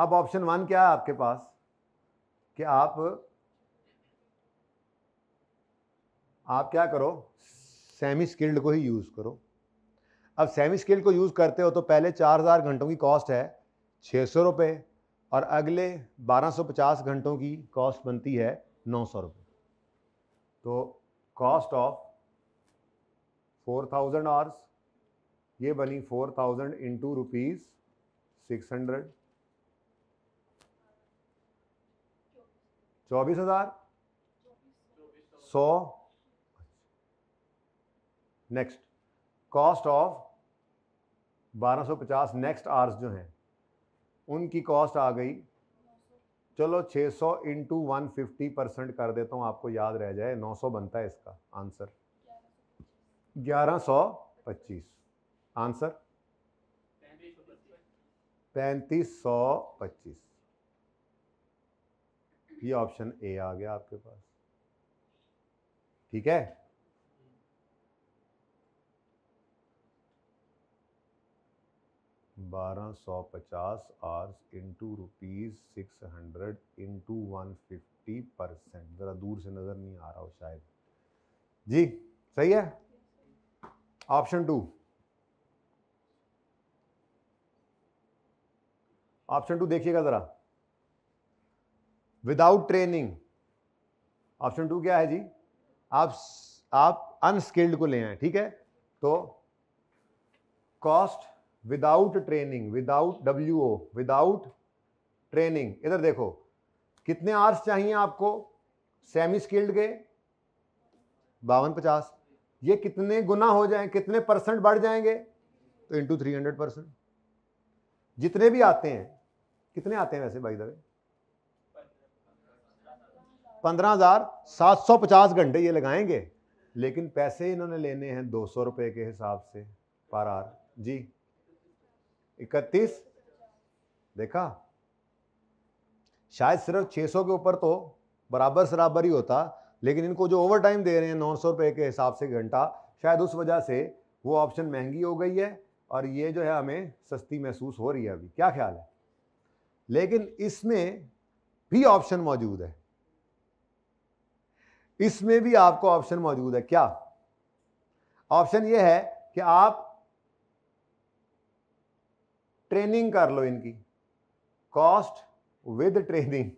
अब ऑप्शन वन क्या है आपके पास कि आप आप क्या करो सेमी स्किल्ड को ही यूज़ करो अब सेमी स्किल्ड को यूज़ करते हो तो पहले चार हज़ार घंटों की कॉस्ट है छह सौ रुपये और अगले बारह सौ पचास घंटों की कॉस्ट बनती है नौ सौ रुपये तो cost of four thousand hours ये बनी four thousand into rupees six hundred चौबीस हज़ार सौ नेक्स्ट कॉस्ट ऑफ बारह सौ पचास नेक्स्ट आर्स जो हैं उनकी कॉस्ट आ गई चलो 600 सौ इंटू वन परसेंट कर देता हूँ आपको याद रह जाए 900 बनता है इसका आंसर 1125 आंसर 3525 ये ऑप्शन ए आ गया आपके पास ठीक है बारह सौ पचास hours into rupees six hundred into one fifty percent ज़रा दूर से नज़र नहीं आ रहा हो शायद जी सही है ऑप्शन टू ऑप्शन टू देखिएगा ज़रा विदाउट ट्रेनिंग ऑप्शन टू क्या है जी आप आप अनस्किल्ड को ले आए ठीक है तो cost without training without W O without training इधर देखो कितने आर्स चाहिए आपको सेमी स्किल्ड के बावन पचास ये कितने गुना हो जाए कितने परसेंट बढ़ जाएंगे तो इंटू थ्री हंड्रेड परसेंट जितने भी आते हैं कितने आते हैं वैसे भाई दबे पंद्रह हजार सात सौ पचास घंटे ये लगाएंगे लेकिन पैसे इन्होंने लेने हैं दो सौ रुपये के हिसाब से पर आर जी इकतीस देखा शायद सिर्फ 600 के ऊपर तो बराबर सराबर ही होता लेकिन इनको जो ओवर टाइम दे रहे हैं नौ सौ रुपये के हिसाब से घंटा शायद उस वजह से वो ऑप्शन महंगी हो गई है और ये जो है हमें सस्ती महसूस हो रही है अभी क्या ख्याल है लेकिन इसमें भी ऑप्शन मौजूद है इसमें भी आपको ऑप्शन मौजूद है क्या ऑप्शन ये है कि आप ट्रेनिंग कर लो इनकी कॉस्ट विद ट्रेनिंग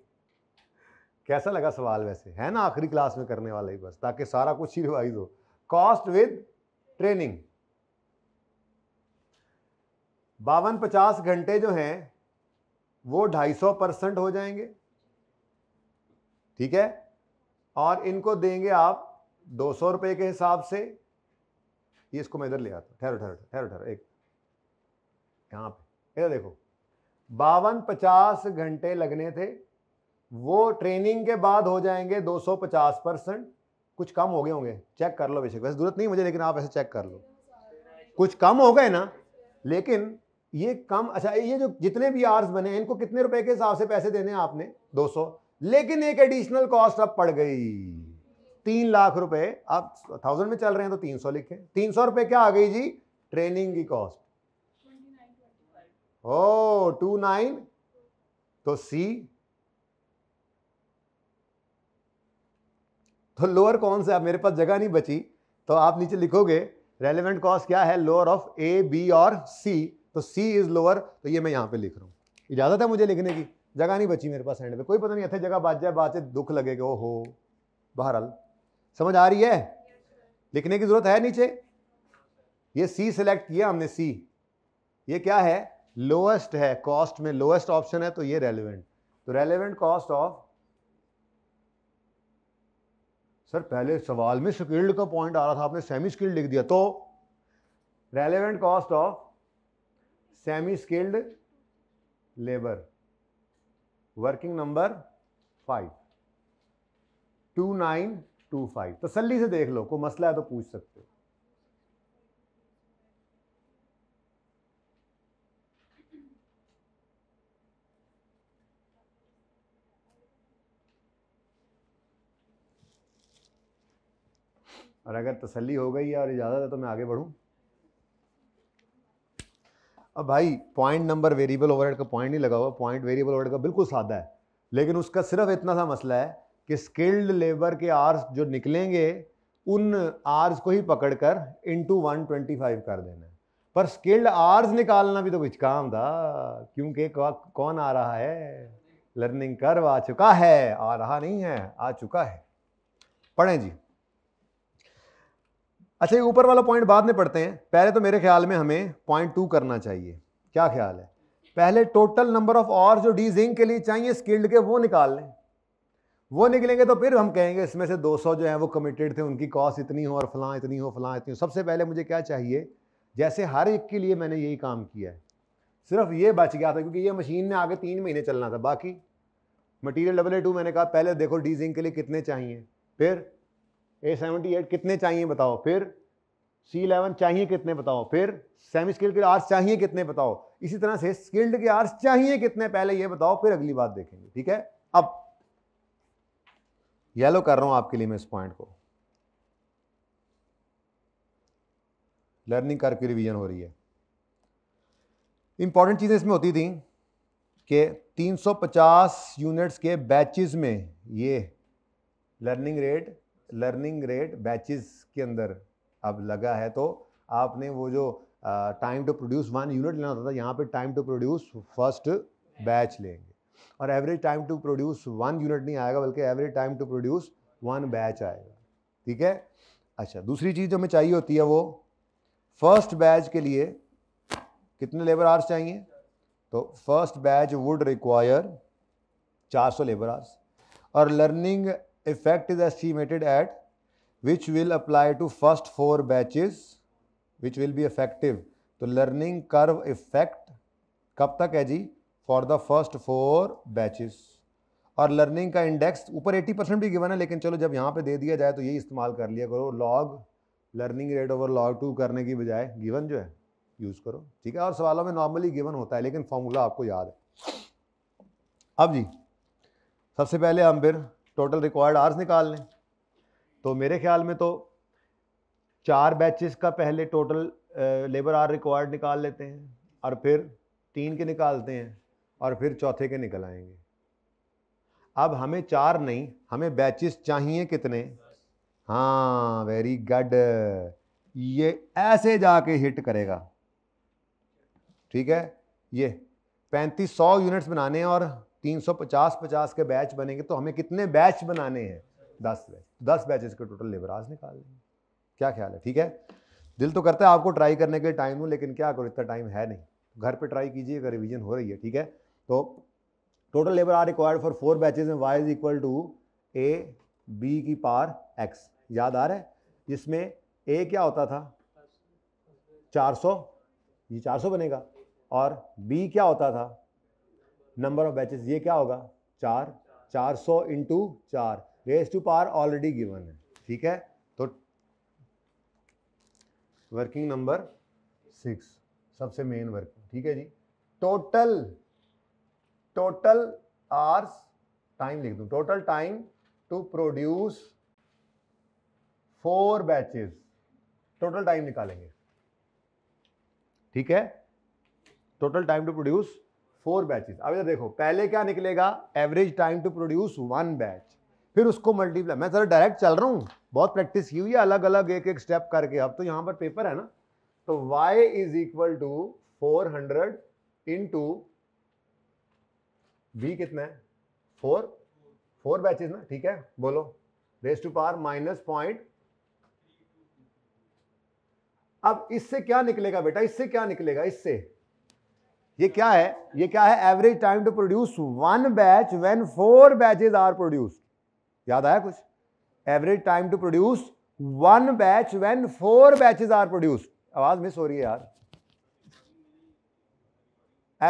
कैसा लगा सवाल वैसे है ना आखिरी क्लास में करने वाला ही बस ताकि सारा कुछ ही रिवाइज हो कॉस्ट विद ट्रेनिंग बावन पचास घंटे जो हैं वो ढाई सौ परसेंट हो जाएंगे ठीक है और इनको देंगे आप दो सौ रुपये के हिसाब से ये इसको मैं इधर ले आता ठहरो ठहरो ठहरो ठहरो एक यहाँ पे ये देखो बावन पचास घंटे लगने थे वो ट्रेनिंग के बाद हो जाएंगे 250 परसेंट कुछ कम हो गए होंगे चेक कर लो बेशक वैसे जरूरत नहीं मुझे लेकिन आप ऐसे चेक कर लो कुछ कम हो गए ना लेकिन ये कम अच्छा ये जो जितने भी आर्स बने हैं इनको कितने रुपए के हिसाब से पैसे देने हैं आपने 200 लेकिन एक एडिशनल कॉस्ट अब पड़ गई तीन लाख रुपए आप थाउजेंड में चल रहे हैं तो तीन सौ लिखे तीन सौ रुपये क्या आ गई जी ट्रेनिंग की कॉस्ट ओ टू नाइन तो सी तो लोअर कौन सा मेरे पास जगह नहीं बची तो आप नीचे लिखोगे रेलिवेंट कॉज क्या है लोअर ऑफ ए बी और सी तो सी इज लोअर तो ये मैं यहां पे लिख रहा हूं इजाज़त है मुझे लिखने की जगह नहीं बची मेरे पास हैंड पे कोई पता नहीं अच्छा जगह बात जाए बात दुख लगेगा ओ हो बहरहाल समझ आ रही है लिखने की जरूरत है नीचे ये सी सिलेक्ट किया हमने सी ये क्या है लोएस्ट है कॉस्ट में लोएस्ट ऑप्शन है तो ये रेलिवेंट तो रेलिवेंट कॉस्ट ऑफ सर पहले सवाल में स्किल्ड का पॉइंट आ रहा था आपने सेमी स्किल्ड लिख दिया तो relevant cost of semi skilled labour working number five two nine two five तसली से देख लो कोई मसला है तो पूछ सकते हो और अगर तसल्ली हो गई है और इजाज़त है तो मैं आगे बढ़ूँ अब भाई पॉइंट नंबर वेरिएबल ओवरहेड का पॉइंट नहीं लगा हुआ पॉइंट वेरिएबल ओवरहेड का बिल्कुल सादा है लेकिन उसका सिर्फ इतना सा मसला है कि स्किल्ड लेबर के आर्स जो निकलेंगे उन आर्स को ही पकड़कर कर इंटू वन ट्वेंटी फाइव कर देना है पर स्किल्ड आर्स निकालना भी तो कुछ काम था क्योंकि कौन आ रहा है लर्निंग कर्व आ चुका है आ रहा नहीं है आ चुका है पढ़ें जी अच्छा ये ऊपर वाला पॉइंट बाद में पढ़ते हैं पहले तो मेरे ख्याल में हमें पॉइंट टू करना चाहिए क्या ख्याल है पहले टोटल नंबर ऑफ और जो डी जिंक के लिए चाहिए स्किल्ड के वो निकाल लें वो निकलेंगे तो फिर हम कहेंगे इसमें से 200 जो है वो कमिटेड थे उनकी कॉस्ट इतनी हो और फलां इतनी हो फलां इतनी हो सबसे पहले मुझे क्या चाहिए जैसे हर एक के लिए मैंने यही काम किया है सिर्फ ये बच गया था क्योंकि ये मशीन ने आगे तीन महीने चलना था बाकी मटीरियल डबल ए टू मैंने कहा पहले देखो डी जिंक के लिए कितने चाहिए फिर ए सेवेंटी एट कितने चाहिए बताओ फिर सी इलेवन चाहिए कितने बताओ फिर सेमी स्किल्ड के आर्ट्स चाहिए कितने बताओ इसी तरह से स्किल्ड के आर्ट्स चाहिए कितने पहले ये बताओ फिर अगली बात देखेंगे ठीक है अब येलो कर रहा हूं आपके लिए मैं इस पॉइंट को लर्निंग करके की रिवीजन हो रही है इंपॉर्टेंट चीज़ें इसमें होती थी कि 350 यूनिट्स के बैचेस में ये learning rate learning rate batches के अंदर अब लगा है तो आपने वो जो time to produce one unit लेना होता था यहाँ पे time to produce first batch लेंगे और average time to produce one unit नहीं आएगा बल्कि average time to produce one batch आएगा ठीक है अच्छा दूसरी चीज़ जो हमें चाहिए होती है वो फर्स्ट बैच के लिए कितने लेबर आर्स चाहिए तो first batch would require 400 labour hours और learning effect is estimated at which will apply to first four batches which will be effective तो learning curve effect कब तक है जी for the first four batches और learning का index ऊपर 80 percent भी गिवन है लेकिन चलो जब यहाँ पे दे दिया जाए तो यही इस्तेमाल कर लिया करो log learning rate over log two करने की बजाय गिवन जो है यूज़ करो ठीक है और सवालों में नॉर्मली गिवन होता है लेकिन फॉर्मूला आपको याद है अब जी सबसे पहले हम फिर टोटल रिक्वायर्ड आर्स निकाल लें तो मेरे ख्याल में तो चार बैचेस का पहले टोटल लेबर आर रिक्वायर्ड निकाल लेते हैं और फिर तीन के निकालते हैं और फिर चौथे के निकल आएंगे अब हमें चार नहीं हमें बैचेस चाहिए कितने हाँ वेरी गुड ये ऐसे जाके हिट करेगा ठीक है ये पैंतीस सौ यूनिट्स बनाने और तीन सौ पचास पचास के बैच बनेंगे तो हमें कितने बैच बनाने हैं दस बैच तो दस बैचेस के टोटल लेबर आज निकाल लेंगे क्या ख्याल है ठीक है दिल तो करता है आपको ट्राई करने के लिए टाइम हो लेकिन क्या करो इतना टाइम है नहीं घर पे ट्राई कीजिए अगर रिविजन हो रही है ठीक है तो total labour are required for four batches में Y is equal to A B की पार एक्स याद आ रहा है जिसमें ए क्या होता था 400 ये 400 बनेगा और बी क्या होता था नंबर ऑफ बैचेस ये क्या होगा चार चार सौ इंटू चार raise to power already given है ठीक है तो वर्किंग नंबर सिक्स सबसे मेन वर्किंग ठीक है जी टोटल टोटल आर्स टाइम लिख दू total time to produce four batches total time निकालेंगे ठीक है total time to produce four batches अब इधर देखो पहले क्या निकलेगा average time to produce one batch फिर उसको मल्टीप्लाई मैं सर डायरेक्ट चल रहा हूँ बहुत प्रैक्टिस की हुई है अलग अलग एक एक स्टेप करके अब तो यहाँ पर पेपर है ना तो y is equal to four hundred into B कितना है फोर फोर बैचेस ना ठीक है बोलो raise to power minus point अब इससे क्या निकलेगा बेटा इससे क्या निकलेगा इससे ये क्या है ये क्या है average time to produce one batch when four batches are produced याद आया कुछ average time to produce one batch when four batches are produced आवाज मिस हो रही है यार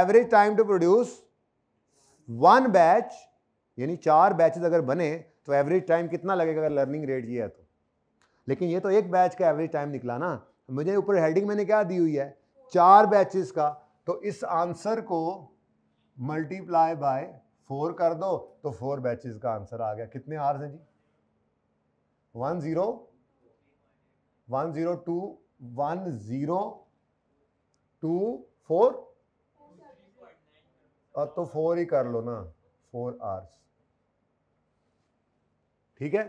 average time to produce one batch यानी चार बैचेज अगर बने तो एवरेज टाइम कितना लगेगा अगर लर्निंग रेट ये है तो लेकिन ये तो एक बैच का एवरेज टाइम निकला ना मुझे ऊपर हेडिंग मैंने क्या दी हुई है चार बैचेस का तो इस आंसर को मल्टीप्लाई बाय फोर कर दो तो फोर बैचेस का आंसर आ गया कितने आर्स हैं जी one zero one zero two one zero two four और तो फोर ही कर लो ना फोर आर्स ठीक है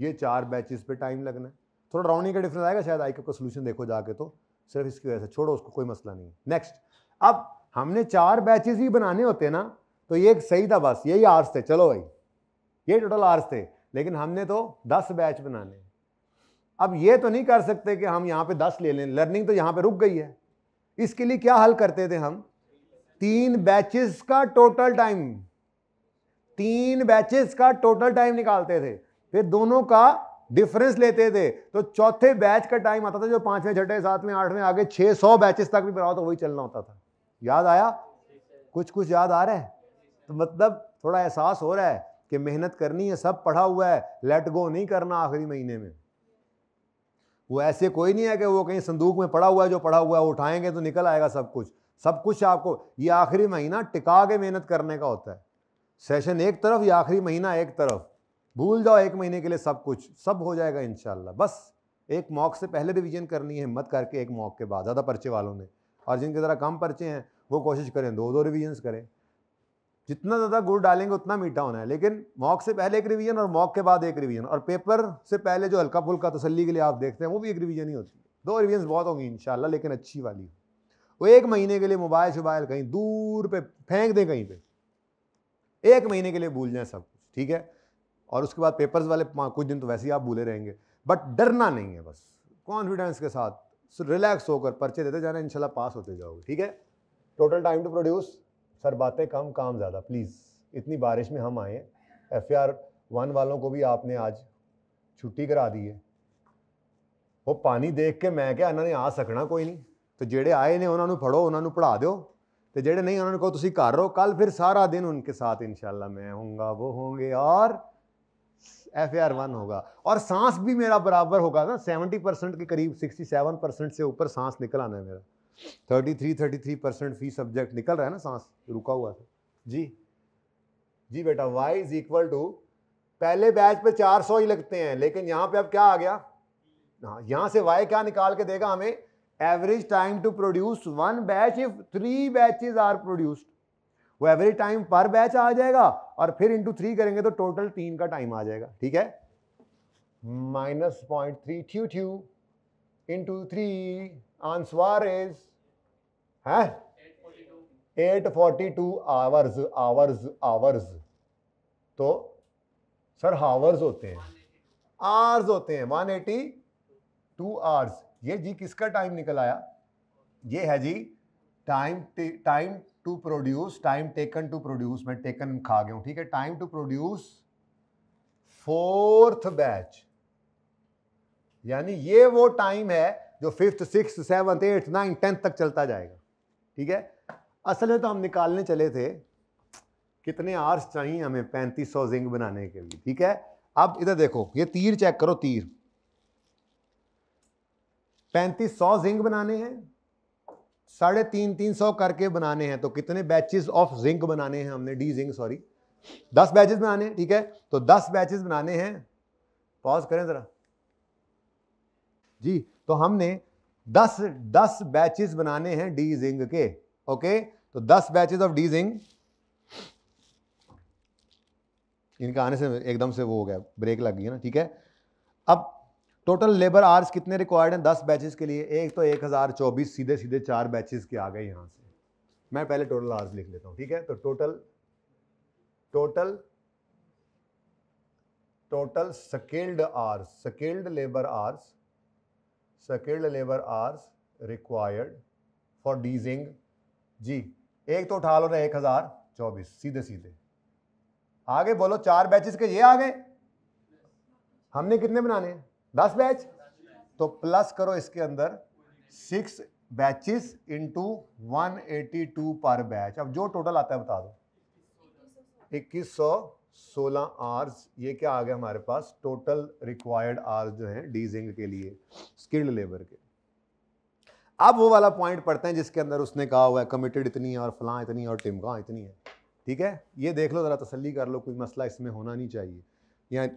ये चार बैचेस पे टाइम लगना है थोड़ा राउंडिंग का डिफरेंस आएगा शायद आई का सोल्यूशन देखो जाके तो सिर्फ इसकी वजह से छोड़ो उसको कोई मसला नहीं है नेक्स्ट अब हमने चार बैचेस ही बनाने होते ना तो ये सही था बस यही आर्स थे चलो भाई ये टोटल आर्स थे लेकिन हमने तो दस बैच बनाने अब ये तो नहीं कर सकते कि हम यहाँ पे दस ले लें लर्निंग तो यहाँ पे रुक गई है इसके लिए क्या हल करते थे हम तीन बैचेस का टोटल टाइम तीन बैचेस का टोटल टाइम निकालते थे फिर दोनों का डिफरेंस लेते थे तो चौथे बैच का टाइम आता था जो पांचवें छठे सातवें आठवें आगे छः सौ बैचेस तक भी बनाओ तो वही चलना होता था याद आया कुछ कुछ याद आ रहा है तो मतलब थोड़ा एहसास हो रहा है कि मेहनत करनी है सब पढ़ा हुआ है लेट गो नहीं करना आखिरी महीने में वो ऐसे कोई नहीं है कि वो कहीं संदूक में पड़ा हुआ है जो पड़ा हुआ है उठाएंगे तो निकल आएगा सब कुछ सब कुछ आपको ये आखिरी महीना टिका के मेहनत करने का होता है सेशन एक तरफ या आखिरी महीना एक तरफ भूल जाओ एक महीने के लिए सब कुछ सब हो जाएगा इन बस एक मॉक से पहले रिविजन करनी है हिम्मत करके एक मॉक के बाद ज़्यादा पर्चे वालों ने और जिनके ज़रा कम पर्चे हैं वो कोशिश करें दो दो रिविजन्स करें जितना ज़्यादा गुड़ डालेंगे उतना मीठा होना है लेकिन मॉक से पहले एक रिवीजन और मॉक के बाद एक रिवीजन और पेपर से पहले जो हल्का फुल्का तसली के लिए आप देखते हैं वो भी एक रिवीजन ही होती है दो रिवीजन बहुत होंगी इन लेकिन अच्छी वाली वो एक महीने के लिए मोबाइल शोबाइल कहीं दूर पे फेंक दें कहीं पे एक महीने के लिए भूल जाएँ सब कुछ ठीक है और उसके बाद पेपर्स वाले कुछ दिन तो वैसे ही आप भूले रहेंगे बट डरना नहीं है बस कॉन्फिडेंस के साथ रिलैक्स होकर पर्चे देते जाना इनशाला पास होते जाओगे ठीक है total time to produce sir बातें कम काम ज़्यादा प्लीज़ इतनी बारिश में हम आए हैं एफ आर वन वालों को भी आपने आज छुट्टी करा दी है वो पानी देख के मैं क्या ਇਹਨਾਂ आ सकना कोई नहीं तो जेडे आए ने उन्होंने ਉਹਨਾਂ उन्होंने पढ़ा दो तो ਪੜਾ नहीं उन्होंने कहो तुम कर ਨੂੰ ਕਹੋ ਤੁਸੀਂ ਘਰ ਰਹੋ ਕੱਲ ਫਿਰ ਸਾਰਾ ਦਿਨ ਉਹਨਾਂ ਕੇ ਸਾਥ ਇਨਸ਼ਾਅੱਲਾ और एफ आर वन होगा और सांस भी मेरा बराबर होगा ना सेवेंटी परसेंट के करीब सिक्सटी सेवन परसेंट से ऊपर सांस निकल आना है मेरा thirty three thirty three percent फी सब्जेक्ट निकल रहा है ना सांस रुका हुआ था जी जी बेटा वाई इज इक्वल टू पहले बैच पे 400 ही लगते हैं लेकिन यहाँ पे अब क्या आ गया हाँ यहाँ से वाई क्या निकाल के देगा हमें average time to produce one batch if three batches are produced वो एवरेज टाइम पर बैच आ जाएगा और फिर इंटू थ्री करेंगे तो टोटल तीन का टाइम आ जाएगा ठीक है माइनस पॉइंट थ्री थ्यू थ्यू इंटू थ्री आंसर इज है 842 आवर्स आवर्स आवर्स तो सर हावर्स होते हैं आवर्स होते हैं 182 आवर्स ये जी किसका टाइम निकल आया ये है जी time time to produce time taken to produce मैं टेकन खा गया हूँ ठीक है time to produce fourth batch यानी ये वो टाइम है जो fifth six seventh eighth ninth tenth तक चलता जाएगा ठीक है असल में तो हम निकालने चले थे कितने आर्स चाहिए हमें पैंतीस सौ जिंक बनाने के लिए ठीक है अब इधर देखो ये तीर चेक करो तीर पैंतीस सौ जिंक बनाने हैं साढ़े तीन तीन सौ करके बनाने हैं तो कितने बैचेस ऑफ जिंक बनाने हैं हमने डी जिंक सॉरी दस बैचेस बनाने हैं ठीक है तो दस बैचेस बनाने हैं पॉज करें ज़रा जी तो हमने दस दस बैचेस बनाने हैं डी जिंग के ओके तो दस बैचेस ऑफ डी जिंग इनका आने से एकदम से वो हो गया ब्रेक लग गई ना ठीक है अब टोटल लेबर आवर्स कितने रिक्वायर्ड हैं दस बैचेस के लिए एक तो एक हज़ार चौबीस सीधे सीधे चार बैचेस के आ गए यहाँ से मैं पहले टोटल आवर्स लिख लेता हूँ ठीक है तो total total total skilled hours skilled labour hours skilled labour hours required for डीजिंग जी एक तो उठा लो ना एक हजार चौबीस सीधे सीधे आगे बोलो चार बैचेस के ये आ गए हमने कितने बनाने हैं दस बैच तो प्लस करो इसके अंदर six batches into two per batch अब जो टोटल आता है बता दो इक्कीस सौ सोलह आर्स ये क्या आ गया हमारे पास टोटल रिक्वायर्ड आर्स जो हैं डीजिंग के लिए स्किल्ड लेबर के अब वो वाला पॉइंट पढ़ते हैं जिसके अंदर उसने कहा हुआ है कमिटेड इतनी है और फलां इतनी और टिमका इतनी है ठीक है ये देख लो ज़रा तसल्ली कर लो कोई मसला इसमें होना नहीं चाहिए या,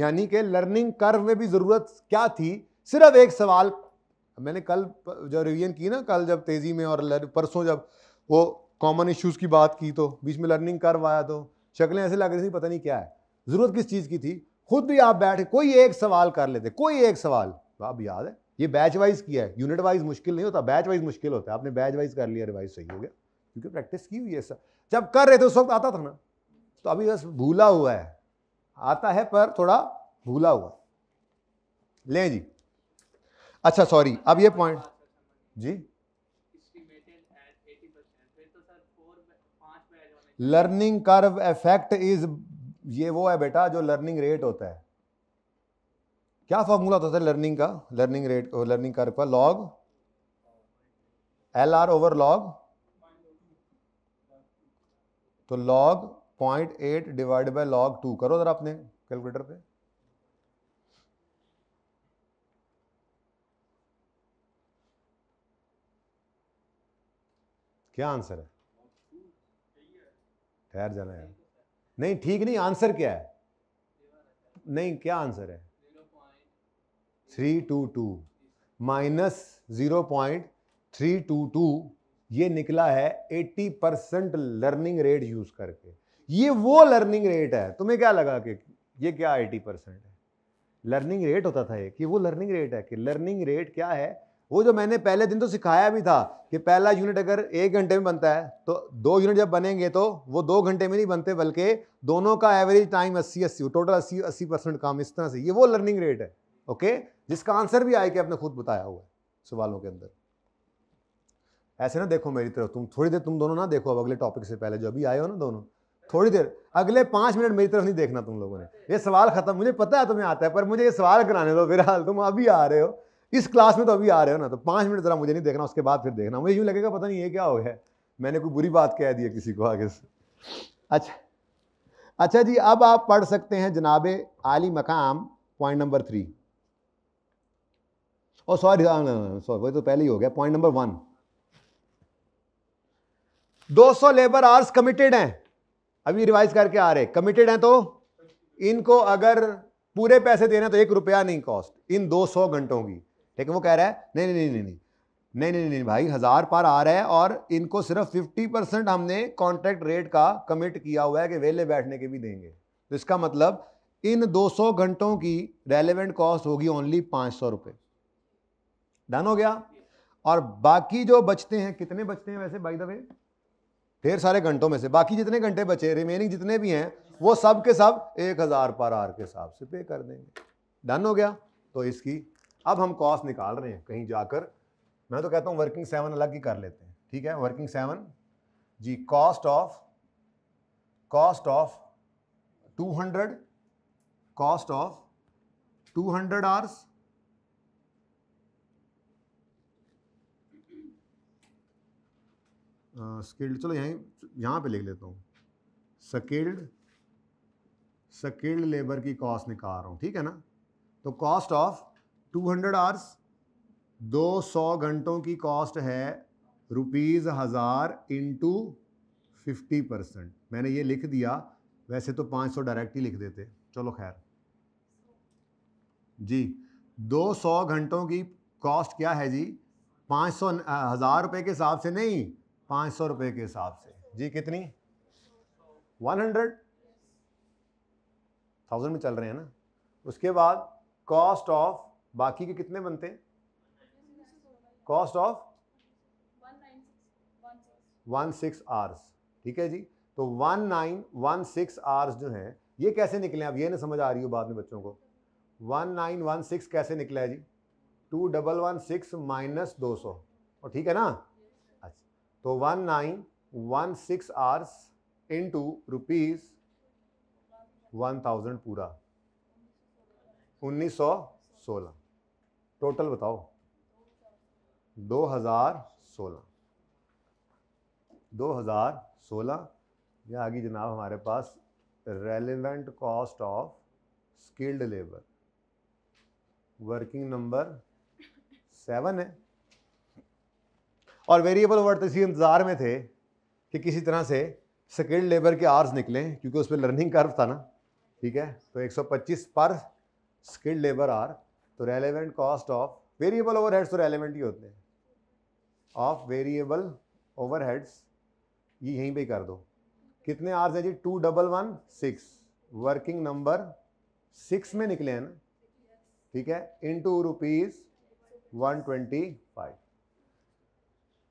यानी कि लर्निंग कर्व में भी ज़रूरत क्या थी सिर्फ एक सवाल मैंने कल जो रिवीजन की ना कल जब तेज़ी में और परसों जब वो कॉमन इश्यूज़ की बात की तो बीच में लर्निंग कर्व आया तो शक्लें ऐसे लग रही थी पता नहीं क्या है ज़रूरत किस चीज़ की थी खुद भी आप बैठे कोई एक सवाल कर लेते कोई एक सवाल आप तो याद है ये बैच वाइज किया है यूनिट वाइज मुश्किल नहीं होता बैच वाइज मुश्किल होता है आपने बैच वाइज कर लिया रिवाइज सही हो गया क्योंकि प्रैक्टिस की हुई है सब जब कर रहे थे उस वक्त आता था ना तो अभी बस भूला हुआ है आता है पर थोड़ा भूला हुआ लें जी अच्छा सॉरी अब ये पॉइंट जी लर्निंग कर्व इफेक्ट इज ये वो है बेटा जो लर्निंग रेट होता है क्या फॉर्मूला होता था लर्निंग का लर्निंग रेट लर्निंग कर्व का log L R over log तो log point eight divide by log two करो जरा अपने कैलकुलेटर पे क्या आंसर है ठहर जाना है नहीं ठीक नहीं आंसर क्या है नहीं क्या आंसर है three two two minus zero point three two two ये निकला है eighty percent learning rate use करके ये वो लर्निंग रेट है तुम्हें क्या लगा कि ये क्या एट्टी परसेंट है लर्निंग रेट होता था ये कि वो लर्निंग रेट है कि लर्निंग रेट क्या है वो जो मैंने पहले दिन तो सिखाया भी था कि पहला यूनिट अगर एक घंटे में बनता है तो दो यूनिट जब बनेंगे तो वो दो घंटे में नहीं बनते बल्कि दोनों का एवरेज टाइम अस्सी अस्सी टोटल अस्सी अस्सी परसेंट काम इस तरह से ये वो लर्निंग रेट है ओके जिसका आंसर भी आए के आपने खुद बताया हुआ है सवालों के अंदर ऐसे ना देखो मेरी तरफ तुम थोड़ी देर तुम दोनों ना देखो अब अगले टॉपिक से पहले जो अभी आए हो ना दोनों थोड़ी देर अगले पाँच मिनट मेरी तरफ नहीं देखना तुम लोगों ने ये सवाल खत्म मुझे पता है तुम्हें आता है पर मुझे ये सवाल कराने दो फिलहाल तुम अभी आ रहे हो इस क्लास में तो अभी आ रहे हो ना तो पाँच मिनट ज़रा मुझे नहीं देखना उसके बाद फिर देखना मुझे यूँ लगेगा पता नहीं ये क्या हो गया मैंने कोई बुरी बात कह दी है किसी को आगे से अच्छा अच्छा जी अब आप पढ़ सकते हैं जनाब आली मकाम पॉइंट नंबर थ्री और सॉरी सॉरी वही तो पहले ही हो गया point number one 200 labour hours committed हैं अभी रिवाइज करके आ रहे कमिटेड हैं तो इनको अगर पूरे पैसे देने तो एक रुपया नहीं कॉस्ट इन 200 घंटों की लेकिन वो कह रहा है नहीं नहीं नहीं नहीं नहीं नहीं नहीं नहीं भाई हज़ार पार आ रहा है और इनको सिर्फ फिफ्टी परसेंट हमने कॉन्ट्रैक्ट रेट का कमिट किया हुआ है कि वेले बैठने के भी देंगे तो इसका मतलब इन 200 घंटों की रेलेवेंट कॉस्ट होगी ओनली पाँच सौ रुपये डन हो गया और बाकी जो बचते हैं कितने बचते हैं वैसे बाई द वे ढेर सारे घंटों में से बाकी जितने घंटे बचे रिमेनिंग जितने भी हैं वो सब के सब एक हज़ार पर आर के हिसाब से पे कर देंगे डन हो गया तो इसकी अब हम कॉस्ट निकाल रहे हैं कहीं जाकर मैं तो कहता हूँ वर्किंग सेवन अलग ही कर लेते हैं ठीक है वर्किंग सेवन जी cost of cost of 200 cost of 200 hundred hours skilled चलो यहीं यहाँ पे लिख लेता हूँ स्किल्ड स्किल्ड लेबर की कॉस्ट निकाल रहा हूँ ठीक है ना तो cost of two hundred hours दो सौ घंटों की कॉस्ट है रुपीज़ हज़ार इंटू फिफ्टी परसेंट मैंने ये लिख दिया वैसे तो पाँच सौ डायरेक्ट ही लिख देते चलो खैर जी दो सौ घंटों की कॉस्ट क्या है जी पाँच सौ हज़ार रुपये के हिसाब से नहीं पाँच सौ रुपये के हिसाब से जी कितनी वन हंड्रेड थाउजेंड में चल रहे हैं ना उसके बाद कॉस्ट ऑफ बाकी के कितने बनते हैं cost of one six hours ठीक है जी तो one nine one six hours जो है ये कैसे निकले अब ये ना समझ आ रही हो बाद में बच्चों को वन नाइन वन सिक्स कैसे निकला है जी two double one six minus दो सौ और ठीक है ना अच्छा तो one nine one six hours into rupees one thousand पूरा उन्नीस सौ सोलह टोटल बताओ 2016 2016 या आ गई जनाब हमारे पास relevant cost of skilled labour working number seven है और वेरिएबल वर्ड तो इसी इंतज़ार में थे कि किसी तरह से स्किल्ड लेबर के आर्स निकलें क्योंकि उस पर लर्निंग कर्व था ना ठीक है तो 125 पर स्किल्ड लेबर आर तो relevant cost of variable overheads तो रेलिवेंट ही होते हैं ऑफ वेरिएबल ओवरहेड्स ये यहीं पे कर दो कितने आर्स हैं जी two double one six working number six में निकले हैं ना ठीक है into rupees one twenty five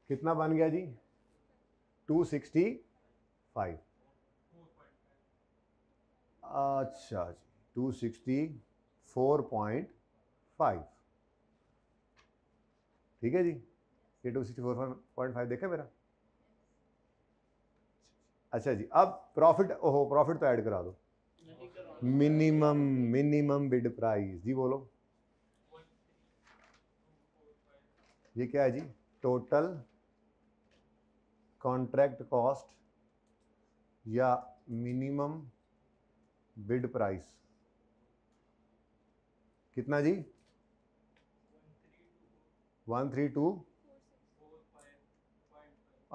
कितना बन गया जी टू सिक्सटी फाइव अच्छा जी two sixty four point five ठीक है जी के two sixty four point five देखा मेरा अच्छा जी अब प्रॉफिट ओहो प्रॉफिट तो ऐड करा दो मिनिमम मिनिमम बिड प्राइस जी बोलो ये क्या है जी टोटल कॉन्ट्रैक्ट कॉस्ट या मिनिमम बिड प्राइस कितना जी वन थ्री टू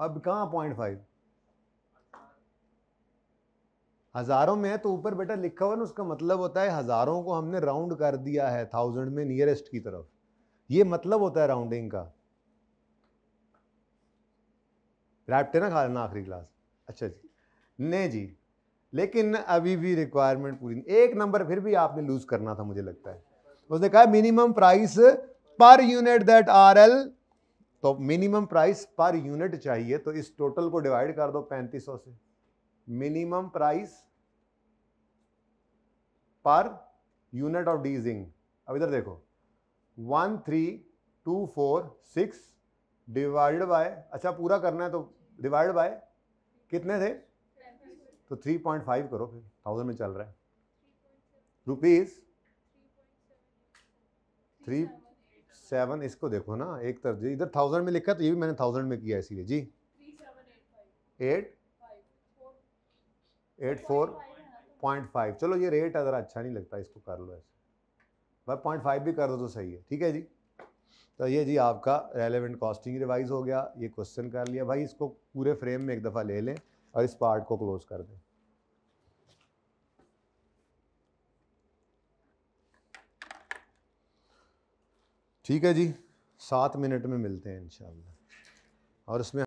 अब कहाँ पॉइंट फाइव हज़ारों में है तो ऊपर बेटा लिखा हुआ ना उसका मतलब होता है हज़ारों को हमने राउंड कर दिया है थाउजेंड में नियरेस्ट की तरफ ये मतलब होता है राउंडिंग का रैप्टे ना खा लेना आखिरी क्लास अच्छा जी नहीं जी लेकिन अभी भी रिक्वायरमेंट पूरी एक नंबर फिर भी आपने लूज़ करना था मुझे लगता है उसने कहा minimum price per unit that are L तो मिनिमम प्राइस पर यूनिट चाहिए तो इस टोटल को डिवाइड कर दो पैंतीस सौ से minimum price per unit of डीजिंग अब इधर देखो one three two four six divide by अच्छा पूरा करना है तो डिवाइड बाय कितने थे तो थ्री पॉइंट फाइव करो फिर थाउजेंड में चल रहा है रुपीज थ्री सेवन इसको देखो ना एक तरफ इधर थाउजेंड में लिखा तो ये भी मैंने थाउजेंड में किया इसीलिए जी eight eight four point five चलो ये रेट अगर अच्छा नहीं लगता इसको कर लो ऐसे भाई पॉइंट फाइव भी कर दो तो सही है ठीक है जी तो ये जी आपका रेलिवेंट कॉस्टिंग रिवाइज हो गया ये क्वेश्चन कर लिया भाई इसको पूरे फ्रेम में एक दफ़ा ले लें और इस पार्ट को क्लोज़ कर दें ठीक है जी सात मिनट में मिलते हैं इन और इसमें